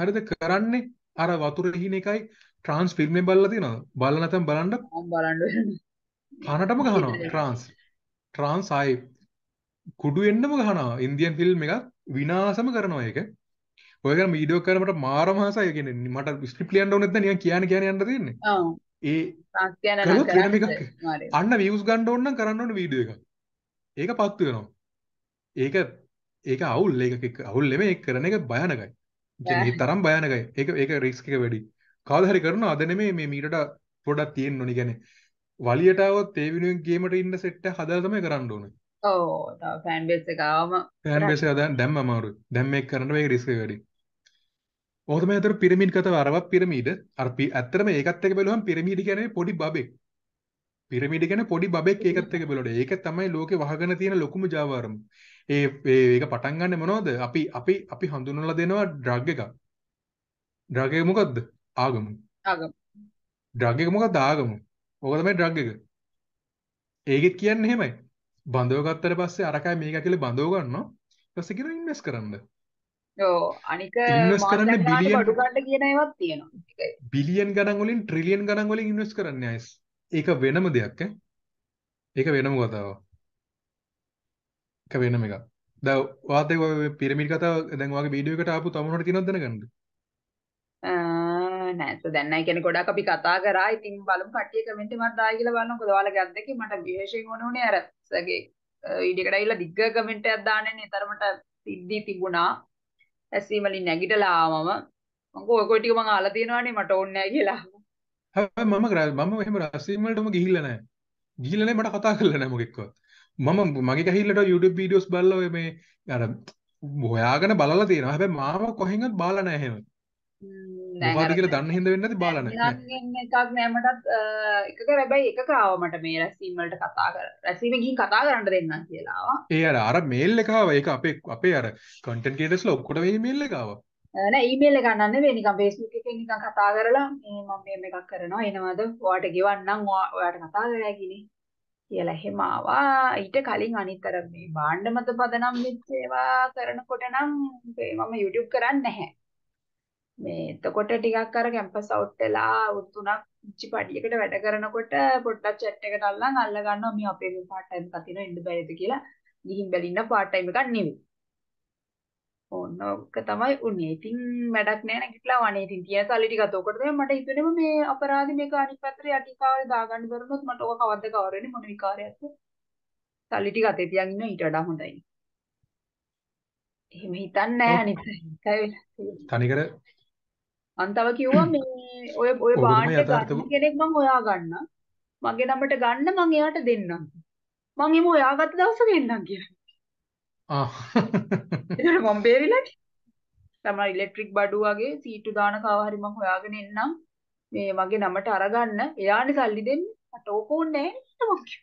හරිද කරන්නේ අර වතුර හින එකයි ට්‍රාන්ස්ෆිල්ම් එක බලලා තියෙනවද? බලලා නැත්නම් බලන්න. මම බලන්න. කනටම ගහනවා (laughs) ට්‍රාන්ස් ට්‍රාන්ස් ආයි කුඩු එන්නම ගහනවා ඉන්දියන් ෆිල්ම් එකක් විනාශම කරනවා ඒක ඔය කරන වීඩියෝ කරනකොට මාරමහසයි කියන්නේ මට ස්ක්‍රිප්ට් ලියන්න ඕනෙත් නැහැ නිකන් කියන කියන යන්න තියෙන්නේ ඔව් ඒ අන්න වියස් ගන්න ඕන නම් කරන්න ඕන වීඩියෝ එකක්. ඒක පත්තු වෙනවා. ඒක ඒක අවුල් ඒක අවුල් නෙමෙයි ඒක කරන එක භයානකයි. ඒ තරම් භයානකයි. ඒක ඒක රිස්ක් එක වැඩි. කවදා හරි කරනවා අද නෙමෙයි මේ මීටට පොඩක් තියෙන්න ඕනි කියන්නේ. වලියටාවත් ඒ වෙනුවෙන් ගේමට ඉන්න සෙට් එක හදලා තමයි කරන්න ඕනේ. ඔව් තව ෆෑන් බේස් එක ආවම ෆෑන් බේස් එක දැන් දැම්ම අමාරුයි. දැන් මේක කරන්න මේක රිස්ක් වැඩි. ඔහොම තමයි අතර පිරමීඩ් කතාව අරවත් පිරමීඩ අර ඇත්තටම ඒකත් එක්ක බලුවම පිරමීඩ කියන්නේ පොඩි බබෙක්. පිරමීඩ කියන්නේ පොඩි බබෙක් ඒකත් එක්ක බලනකොට ඒක තමයි ලෝකේ වහගෙන තියෙන ලොකුම ජාවාරම. ඒ ඒක පටන් ගන්න මොනවද? අපි අපි අපි හඳුන්වලා දෙනවා ඩ්‍රග් එකක්. ඩ්‍රග් එක මොකද්ද? ආගම. ආගම. ඩ්‍රග් එක මොකද්ද? ආගම. ඕක තමයි ඩ්‍රග් එක. ඒකෙත් කියන්නේ එහෙමයි. බඳව ගත්තට පස්සේ අරකයි මේක කියලා බඳව ගන්නවා. ඊට පස්සේ කියනවා ඉන්වෙස්ට් කරන්න. ඔව් අනික ඉන්වෙස්ට් කරන්න බිලියන් බඩු ගන්න කියන ඒවාත් තියෙනවා. ඒකයි. බිලියන් ගණන් වලින් ට්‍රිලියන් ගණන් වලින් ඉන්වෙස්ට් කරන්න අයස්. ඒක වෙනම දෙයක් ඈ. ඒක වෙනම කතාවක්. ඒක වෙනම එකක්. දැන් වාතේ පිරමිඩ් කතාව දැන් වාගේ වීඩියෝ එකට ආපු තමුණට තියෙනවද දැනගන්න? නෑ. ඒක දැන් නයි කියන්නේ ගොඩක් අපි කතා කරා. ඉතින් බලමු කට්ටිය කමෙන්ට් එකක් දායි කියලා බලනකොද ඔයාලගේ අත්දැකීම් මට විශේෂයෙන් ඕන උනේ අර සගේ වීඩියෝ එකට ඇවිල්ලා දිග්ග කමෙන්ට් එකක් දාන්නේ තරමට සිද්ධි තිබුණා. ඇස්වීම වලින් නැගිටලා ආවම මම කෝ ඔය ටික මම අහලා තියෙනවානේ මට ඕනේ නෑ කියලා. හැබැයි මම මම එහෙම රැස්වීම වලටම ගිහිල්ලා නෑ. ගිහිල්ලා නෑ මට කතා කරලා නෑ මොකෙක්වත්. මම මගේ කැහිල්ලට YouTube වීඩියෝස් බලලා ඔය මේ අර හොයාගෙන බලලා තියෙනවා. හැබැයි මාව කොහෙන්වත් බලලා නැහැ එහෙම. මොකද කියලා දන්න හින්දා වෙන්නේ නැති බාලා නැහැ. එකක් නෑ මටත් එකක හැබැයි එකක ආවා මට මේ රැස්වීම වලට කතා කර. රැස්වීම ගිහින් කතා කරන්න දෙන්නම් කියලා ආවා. ඒ අර අර මේල් එක ආවා. ඒක අපේ අපේ අර content creators ලා ඔක්කොට මේ මේල් එක ආවා. නෑ ඊමේල් එක ගන්න නෙවෙයි නිකන් Facebook එකෙන් නිකන් කතා කරලා මේ මම මේ මේකක් කරනවා එනවාද ඔයාට ගෙවන්නම් ඔයාට කතා කරලා කිනේ. කියලා එහෙම ආවා ඊට කලින් අනිත් අර මේ භාණ්ඩ මත පදනම් වෙච්ච ඒවා කරනකොට නම් මම YouTube කරන්නේ නැහැ මේ එතකොට ටිකක් අර කැම්පස් අවුට් වෙලා උතුණක් ඉච්චි පඩියකට වැඩ කරනකොට පොඩ්ඩක් chat එකට අල්ලන් අල්ල ගන්නවා මේ අපේ මේ part time එකක් තියෙනවා ඉන්න බැරිද කියලා ගිහින් බැලින්න part time එකක් නෙවෙයි. ඕන ඔක තමයි උනේ. ඉතින් වැඩක් නෑ නැගිටලා වනේ. ඉතින් තියන සල්ලි ටිකත් ඔකට තමයි මට හිතුනේම මේ අපරාධි මේක අනිත් පැත්තට යටි කාලේ දාගන්න බැරුණොත් මට ඔක කවද්ද කවර වෙන්නේ මොන විකාරයක්ද? සල්ලි ටික අතේ තියන් ඉන්න ඊට වඩා හොඳයි. එහෙම හිතන්නේ නෑ අනිත් ඒකයි වෙලා තියෙන්නේ. තනිකර මං තව කිව්වා මේ ඔය ඔය පාඩේ ගන්න කෙනෙක් මං හොයා ගන්න. මගේ නමට ගන්න මං එයාට දෙන්නම්. මං එමු හොයාගත්ත දවසක එන්නම් කියලා. ආ. ඒකට මම බේරිලා තමයි ඉලෙක්ට්‍රික් බඩු වගේ සීටු දාන කාව හරි මං හොයාගෙන එන්නම්. මේ මගේ නමට අරගන්න. එයානේ සල්ලි දෙන්නේ. මට ඕක ඕනේ නැහැ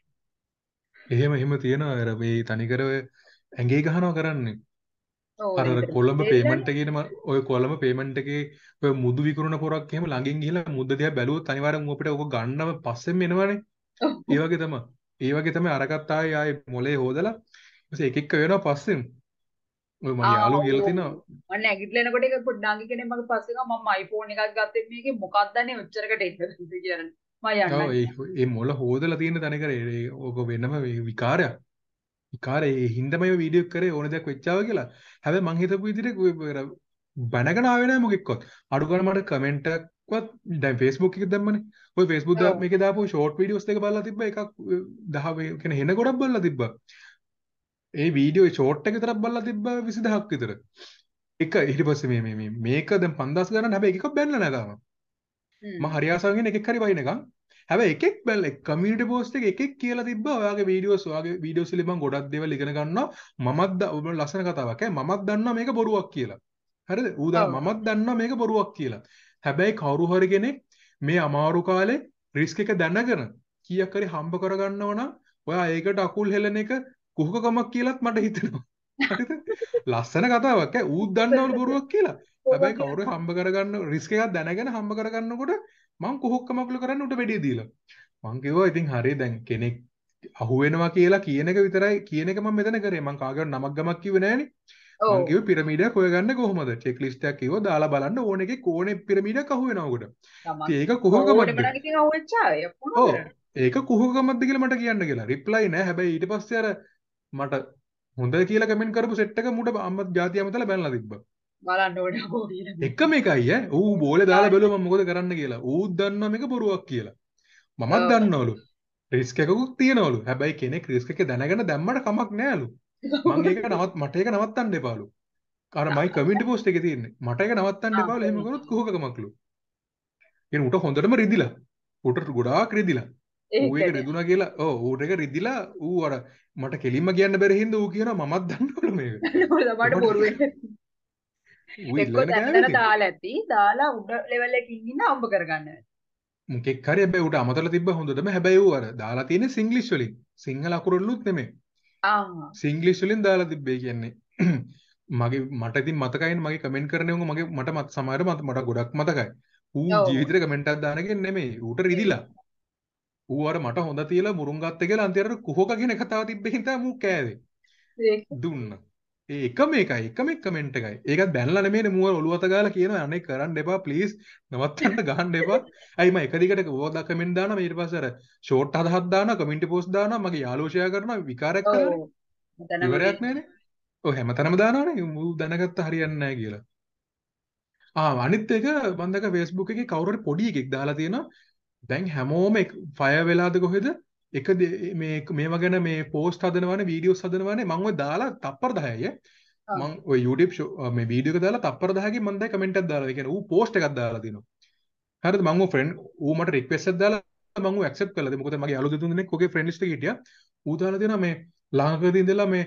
එහෙම එහෙම තියෙනවා අර මේ තනිකර ඇඟේ ගහනවා කරන්නේ. අර කොළඹ පේමන්ට් එකේම ඔය කොළඹ පේමන්ට් එකේ ඔය මුදු විකුණන පොරක් එහෙම ළඟින් ගිහලා මුද්ද දිහා බැලුවොත් අනිවාර්යෙන් අපිට ඕක ගන්නම පස්සෙම එනවනේ. ඒ වගේ තමයි. ඒ වගේ තමයි අරකට ආයේ ආයේ මොලේ හොදලා ඊපස්සේ එක එක වෙනවා පස්සෙම. ඔය මගේ යාළුවෝ කියලා තිනවා. මම නැගිටලා එනකොට එක පොඩ්ඩාංගි කෙනෙක් මගේ පස්සේ ගා මම iPhone එකක් ගත්තේ මේකේ මොකක්ද අනේ ඔච්චරකට එන්න (laughs) කියන්නේ. මම යන්නේ. ඔව් ඒ මොල හොදලා තියෙන තැනකර ඕක වෙනම විකාරයක්. කාරේ ඒ හින්දම මේ වීඩියෝ කරේ ඕන දෙයක් වෙච්චාව කියලා. හැබැයි මං හිතපු විදිහට බැනගෙන ආවේ නෑ මොකෙක්වත්. අඩු ගාන මට කමෙන්ට් එකක්වත් දැන් Facebook එකේ දැම්මනේ. ඔය Facebook දා මේකේ දාපු ෂෝට් වීඩියෝස් දෙක බලලා තිබ්බා. එකක් 10 කියන හෙන ගොඩක් බලලා තිබ්බා. ඒ වීඩියෝ ෂෝට් එක විතරක් බලලා තිබ්බා 20000ක් විතර. එක ඊට පස්සේ මේ මේ මේක දැන් 5000 ගණන් හැබැයි එකක් බැනලා නෑ ගාම. මම හරි ආසාවෙන් එකෙක් හරි වයින් එකක් හැබ එකක් බැල්ල කමිට පෝස්ට එකක් කියල තිබ ඔයාගේ වීඩියෝ සවාගේ වීඩියෝ සිලිබන් ගොඩක් දෙව ලිගෙනගන්න මත් ඔබ ලසන කතාවක් මත් දන්න මේක බොරුවක් කියලා හරි ඌදා මත් දන්න මේක බොරුවක් කියලා හැබැයි කවරු හරිගෙන මේ අමාරු කාලේ රිස්ක එක දැනගෙන කියකරි හම්බ කරගන්නව නම් ඔයා ඒකට අකුල් හෙලන එක කුහකකමක් කියලත් මට හිතෙනවා ලස්සන කතාවක් ඌත් දන්නවල බොරුවක් කියලා හැබැයි කවුරු හම්බ කරගන්න රිස්ක එකක් දැනගෙන හම්බ කරගන්නකොට මං කොහොක්කමක්ල කරන්න උට වැඩේ දීලා මං කිව්වා ඉතින් හරි දැන් කෙනෙක් අහුවෙනවා කියලා කියන එක විතරයි කියන එක මම මෙතන කරේ මං කාගට නමක් ගමක් කිව්වේ නෑනේ මං කිව්වේ පිරමීඩයක් හොයගන්න කොහොමද චෙක් ලිස්ට් එකක් කිව්වා දාලා බලන්න ඕන එකේ කෝණේ පිරමීඩයක් අහුවෙනවා උකට ඒක කොහොමද ඒක කොහොමද කියලා මට කියන්න කියලා රිප්ලයි නෑ හැබැයි ඊට පස්සේ අර මට හොඳ කියලා කමෙන්ට් කරපු සෙට් එක මුට අම්මත් ජාතිය අමතලා බැනලා තිබ්බා බලන්නට එක්කම එකයි ඌ බෝල දාලා බැලුවම මොකද කරන්න කියලා ඌත් දන්නවා මේක බොරුවක් කියලා මමත් දන්නවලු රිස්ක් එකකුත් තියනවලු හැබැයි කෙනෙක් රිස්ක් එක දැනගෙන දැම්මට කමක් නෑලු මම ඒක නවත් මට ඒක නවත්තන්න එපාලු අර මයි කමෙන්ට් පෝස්ට් එකේ තියෙන්නේ මට ඒක නවත්තන්න එපාලු එහෙම කරොත් කුහකකමක්ලු කියන උට හොඳටම රිදිලා උට ගොඩාක් රිදිලා ඌ ඒක රිදුනා කියලා ඔව් ඌට ඒක රිදිලා ඌ අර මට කෙලින්ම කියන්න බැරි හින්දා ඌ කියනවා මමත් දන්නවලු මේක (laughs) එක්කෝ දැන් දාලා ඇති දාලා උඩ ලෙවල් එකකින් ඉන්න අම්බ කරගන්න මොකෙක් හරි හැබැයි උට අමතලා තිබ්බ හොඳටම හැබැයි ඌ අර දාලා තියෙන්නේ සිංග්ලිෂ් වලින් සිංහල අකුරවලුත් නෙමෙයි ආ සිංග්ලිෂ් වලින් දාලා තිබ්බේ කියන්නේ (clears throat) මගේ මට ඉතින් මතකයිනේ මගේ කමෙන්ට් කරන උන් මගේ මට මත සමහර මට මට ගොඩක් මතකයි. ඌ ජීවිතේ කමෙන්ට් එකක් දාන එකෙන් නෙමෙයි. ඌට රිදිලා. ඌ අර මට හොඳ තියලා මුරුන් ගත්ත කියලා අන්තිමට කුහක කියන කතාව තිබ්බේ හින්දා මූ කෑවේ. දුන්නා. ඒ එකම එකයි එකම එක කමෙන්ට් එකයි. ඒකත් බැනලා නෙමෙයිනේ මුව ඔළුව අත ගාලා කියනවා අනේ කරන්න එපා ප්ලීස් නවත්තන්න ගහන්න එපා. අයි මම එක දිගට ඕවා කමෙන්ට් දානවා ඊට පස්සේ අර ෂෝට් හදහක් දානවා කමෙන්ට් පෝස්ට් දානවා මගේ යාළුවෝ ෂෙයා කරනවා විකාරයක් කරනවා. ඉවරයක් නෑනේ. ඔය හැමතැනම දානවනේ මූ දැනගත්ත හරියන්නේ නෑ කියලා. ආ අනිත් එක මම දැක Facebook එකේ කවුරු හරි පොඩි එකෙක් දාලා තියෙනවා. දැන් හැමෝම ෆයර් වෙලාද කොහෙද? එක මේ මේවා ගැන මේ පෝස්ට් හදනවානේ වීඩියෝස් හදනවානේ මම ඔය දාලා තප්පර 10යි මම ඔය YouTube මේ වීඩියෝ එක දාලා තප්පර 10කින් මම දැන් කමෙන්ට් එකක් දාලා ඒ කියන්නේ ඌ පෝස්ට් එකක් දාලා දිනවා හරිද මම ඔය ෆ්‍රෙන්ඩ් ඌ මට රික්වෙස්ට් එකක් දාලා මම ඌ ඇක්සෙප්ට් කළාද මොකද මගේ අලුත් දෙතුන් දෙනෙක් ඔගේ ෆ්‍රෙන්ඩ් ලිස්ට් එකේ හිටියා ඌ දාලා දෙනවා මේ ලංකාවේ ඉඳලා මේ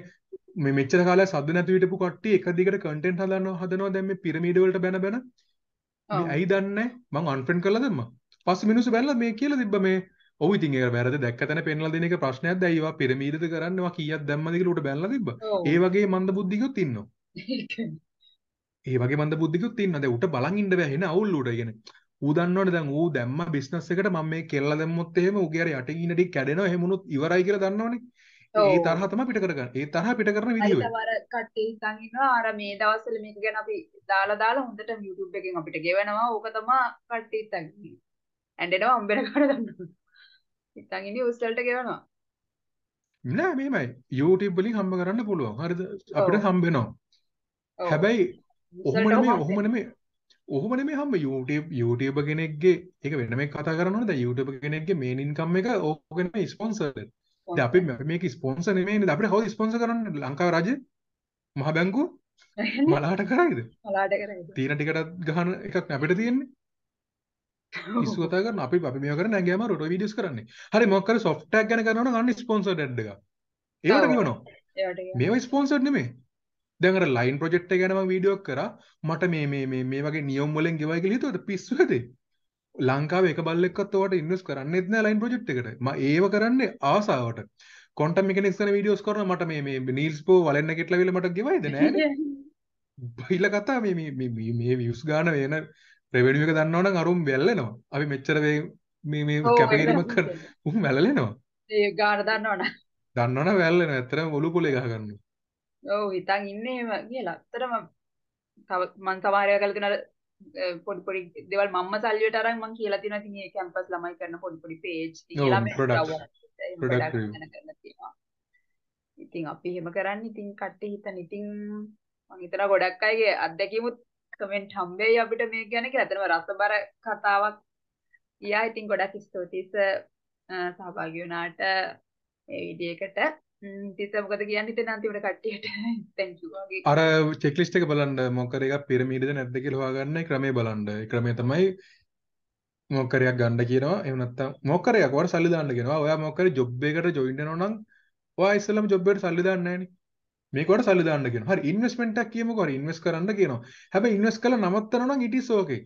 මේ මෙච්චර කාලයක් සද්ද නැතුව හිටපු කට්ටිය එක දිගට කන්ටෙන්ට් හදනවා හදනවා දැන් මේ පිරමීඩ වලට බැන බැන මේ ඇයි දන්නේ මං අන්ෆ්‍රෙන්ඩ් කරලා දැම්මා පස්සේ මිනිස්සු බැලලා මේ කියලා තිබ්බා මේ ඔව ඉතින් ඒක වැරදි දැක්ක තැන පෙන්ලා දෙන එක ප්‍රශ්නයක් දැයි ඒවා පිරමීඩද කරන්නවා කීයක් දැම්මද කියලා උට බැලලා තිබ්බ. ඒ වගේ මන්ද බුද්ධිකුත් ඉන්නවා. ඒ වගේ මන්ද බුද්ධිකුත් ඉන්නවා. දැන් උට බලන් ඉන්න බෑ එන අවුල් උට. يعني ඌ දන්නවනේ දැන් ඌ දැම්ම බිස්නස් එකට මම මේ කෙල්ල දැම්මොත් එහෙම ඌගේ අර යට ගින ටික කැඩෙනවා එහෙම උනොත් ඉවරයි කියලා දන්නවනේ. ඒ තරහ තමයි පිට කරගන්න. ඒ තරහ පිට කරන විදිය. අර කට්ටිය හිතන් ඉන්නවා අර මේ දවස්වල මේක ගැන අපි දාලා දාලා හොඳට YouTube එකෙන් අපිට ගෙවනවා. ඕක තමයි කට්ටිය හිතන්නේ. ඇඬෙනවා අම්බෙර කාට දන්නවා. නිකන් ඉන්නේ යූස් වලට ගෙවනවා නෑ මෙහෙමයි YouTube වලින් හම්බ කරන්න පුළුවන් හරිද අපිට හම්බ වෙනවා හැබැයි ඔහොම නෙමෙයි ඔහොම නෙමෙයි ඔහොම නෙමෙයි හම්බ YouTube YouTuber කෙනෙක්ගේ ඒක වෙන මේ කතා කරනවනේ දැන් YouTuber කෙනෙක්ගේ මේන් ඉන්කම් එක ඕක නෙමෙයි ස්පොන්සර් දැන් අපි මේක ස්පොන්සර් නෙමෙයිනේ අපිට කවුද ස්පොන්සර් කරන්නේ ලංකාවේ රජය මහ බැංකුව (laughs) මලාට කරයිද මලාට කරයිද තීන ටිකටත් ගහන එකක් අපිට තියෙන්නේ ඉස්සු කතා කරන අපි අපි මේවා කරන්නේ නැගෑම රොට වීඩියෝස් කරන්නේ. හරි මොකක් කරේ සොෆ්ට් ටැග් ගැන කරනවා නම් අන්න ස්පොන්සර්ඩ් ඇඩ් එකක්. ඒවට කියනවා. මේවා ස්පොන්සර්ඩ් නෙමෙයි. දැන් අර ලයින් ප්‍රොජෙක්ට් එක ගැන මම වීඩියෝ කරා. මට මේ මේ මේ මේ වගේ නියම් වලින් ගෙවයි කියලා හිතුවද පිස්සු හැදේ. ලංකාවේ එක බල්ලෙක්වත් ඔයාලට ඉන්වෙස්ට් කරන්නෙත් නෑ ලයින් ප්‍රොජෙක්ට් එකට. මම ඒව කරන්නේ ආසාවට. කොන්ටම් මෙකැනික්ස් ගැන වීඩියෝස් කරනවා මට මේ මේ නීල්ස් පෝ වලෙන්න කෙට්ලා විල මට ගෙවයිද නෑනේ. (laughs) බයිලා කතා මේ මේ මේ මේ විව්ස් ගන්න වෙන රෙවනිිය එක දන්නවන අරුම් බැල්ලනවා අපි මෙච්චරවේ මේ මේ කැපකිරීමක් කර උහුම් වැලලෙනවා ඒ ගාන දන්නවන දන්නවන වැල්ලෙන ඇතරම ඔලු පොලේ ගහගන්න ඔව් හිතන් ඉන්නේම කියලා ඇත්තරම තව මං සමහර වෙලාවල් කරන පොඩි පොඩි දේවල් මම්ම සල්ලියට අරන් මං කියලා තියෙනවා ඉතින් මේ කැම්පස් ළමයි කරන පොඩි පොඩි පේජ් කියලා මම ඉතින් අපි එහෙම කරන්නේ ඉතින් කට්ටිය හිතන ඉතින් මං හිතනවා ගොඩක් අයගේ අත්දැකීමුත් කමෙන්ට් හම්බෙයි අපිට මේ ගැන කියලා. ඇත්තම රසබර කතාවක් ගියා. ඉතින් ගොඩක් ස්තුතියි සර් සහභාගී වුණාට මේ වීඩියෝ එකට. තිස මොකද කියන්න ඉතින් අන්තිමට කට්ටියට (laughs) thank you වගේ. අර චෙක් ලිස්ට් එක බලන්න මොකද එක පිරමීඩද නැද්ද කියලා හොයාගන්න ක්‍රමේ බලන්න. ඒ ක්‍රමය තමයි මොකරයක් ගන්න කියනවා. එහෙම නැත්නම් මොකරයක් වර සල්ලි දාන්න කියනවා. ඔයා මොකරේ ජොබ් එකට ජොයින් වෙනවා නම් ඔයා ඉස්සෙල්ලාම ජොබ් එකට සල්ලි දාන්න නැහැනේ. මේකට සල්ලි දාන්න කියනවා. හරි ඉන්වෙස්ට්මන්ට් එකක් කියමුකෝ. හරි ඉන්වෙස්ට් කරන්න කියනවා. හැබැයි ඉන්වෙස්ට් කරලා නවත්තනවා නම් it is okay.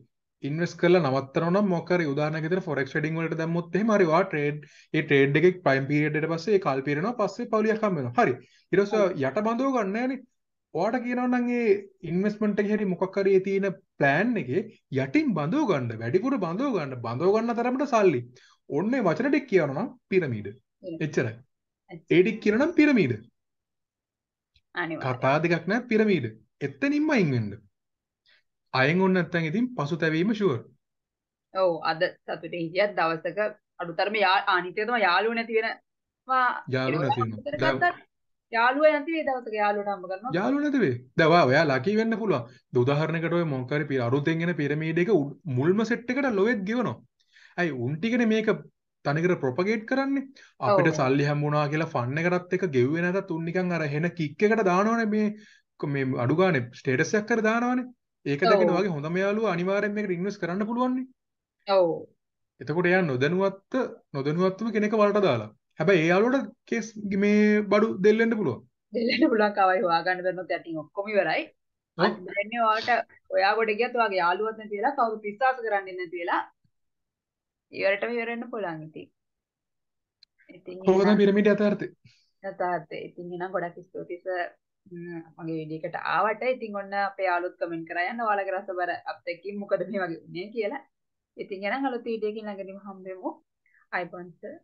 ඉන්වෙස්ට් කරලා නවත්තනවා නම් මොකක් හරි උදාහරණයක් විදිහට forex trading වලට දැම්මොත් එහෙම හරි ඔයා trade ඒ trade එකේ prime period එකට පස්සේ ඒ කල් period එක පස්සේ පවුලියක් හම්බ වෙනවා. හරි. ඊට පස්සේ යට බඳව ගන්න නෑනේ. ඔයාට කියනවා නම් ඒ ඉන්වෙස්ට්මන්ට් එකේ හරි මොකක් හරි ඒ තියෙන plan එකේ යටින් බඳව ගන්න වැඩිපුර බඳව ගන්න බඳව ගන්න තරමට සල්ලි. ඔන්නේ වචන ටික කියනවා නම් පිරමීඩ. එච්චරයි. ඒ ටික කියනවා නම් පිරමීඩ. කතා දෙකක් නෑ පිරමීඩ. එතනින්ම අයින් වෙන්න. අයින් වුණ නැත්නම් ඉතින් පසුතැවීම ෂුවර්. ඔව් අද සතුටේ හිටියත් දවසක අඩුතරම අනිත්‍යය තමයි යාළුවෝ නැති වෙනවා. යාළුවෝ නැති වෙනවා. යාළුවෝ නැති වේ දවසක යාළුවෝ නම් කරනවා. යාළුවෝ නැති වේ. දවා ඔයා ලකී වෙන්න පුළුවන්. ද උදාහරණයකට ඔය මොන්කාරි පිර අරුතෙන් එන පිරමීඩ එක මුල්ම සෙට් එකට ලොවෙත් ගෙවනවා. අයි උන් ටිකනේ මේක තනිකට ප්‍රොපගේට් කරන්නේ අපිට සල්ලි හැමුණනා කියලා ෆන්න එකටත් එක ගෙව්වෙනත තුන්නිකන් අර හෙන කික් එකට දානවන මේ මේ අඩුගාන ස්ටේටසයක් කර දානවානේ ඒක දකින වගේ හොඳම යාලුව අනිවාර්යෙන් මේකට ඉන්වෙස්ට් කරන්න පුළුවන්නේ ඔව් එතකොට එයා නොදැනුවත් නොදැනුවත්වම කෙනෙක් වලට දාලා හැබැයි ඒ යාළුවට කේස් මේ බඩු දෙල්ලෙන්න පුළුවන් දෙල්ලෙන්න පුළුවන් කවයි හොයාගන්න බැරනොත් යටින් ඔක්කොම ඉවරයි අන්න ඔයාට ඔයා ගොඩ ගියත් ඔයාගේ යාළුවත් නැතිලා කවුරු පිස්සාස කරන්නේ නැතිලා ඉවරටම ඉවරෙන්න පුළුවන් ඉතින්. ඉතින් කොහොමද පිරමීඩ යථාර්ථය? යථාර්ථය. ඉතින් එහෙනම් ගොඩක් ස්තුතියි සර් මගේ වීඩියෝ එකට ආවට. ඉතින් ඔන්න අපේ යාළුවොත් කමෙන්ට් කරා යන්න ඔයාලගේ රසබර අපිට කිව්ව මොකද මේ වගේ උනේ කියලා. ඉතින් එහෙනම් අලුත් වීඩියෝ එකකින් ළඟදීම හම්බෙමු. අයිබෝන් සර්.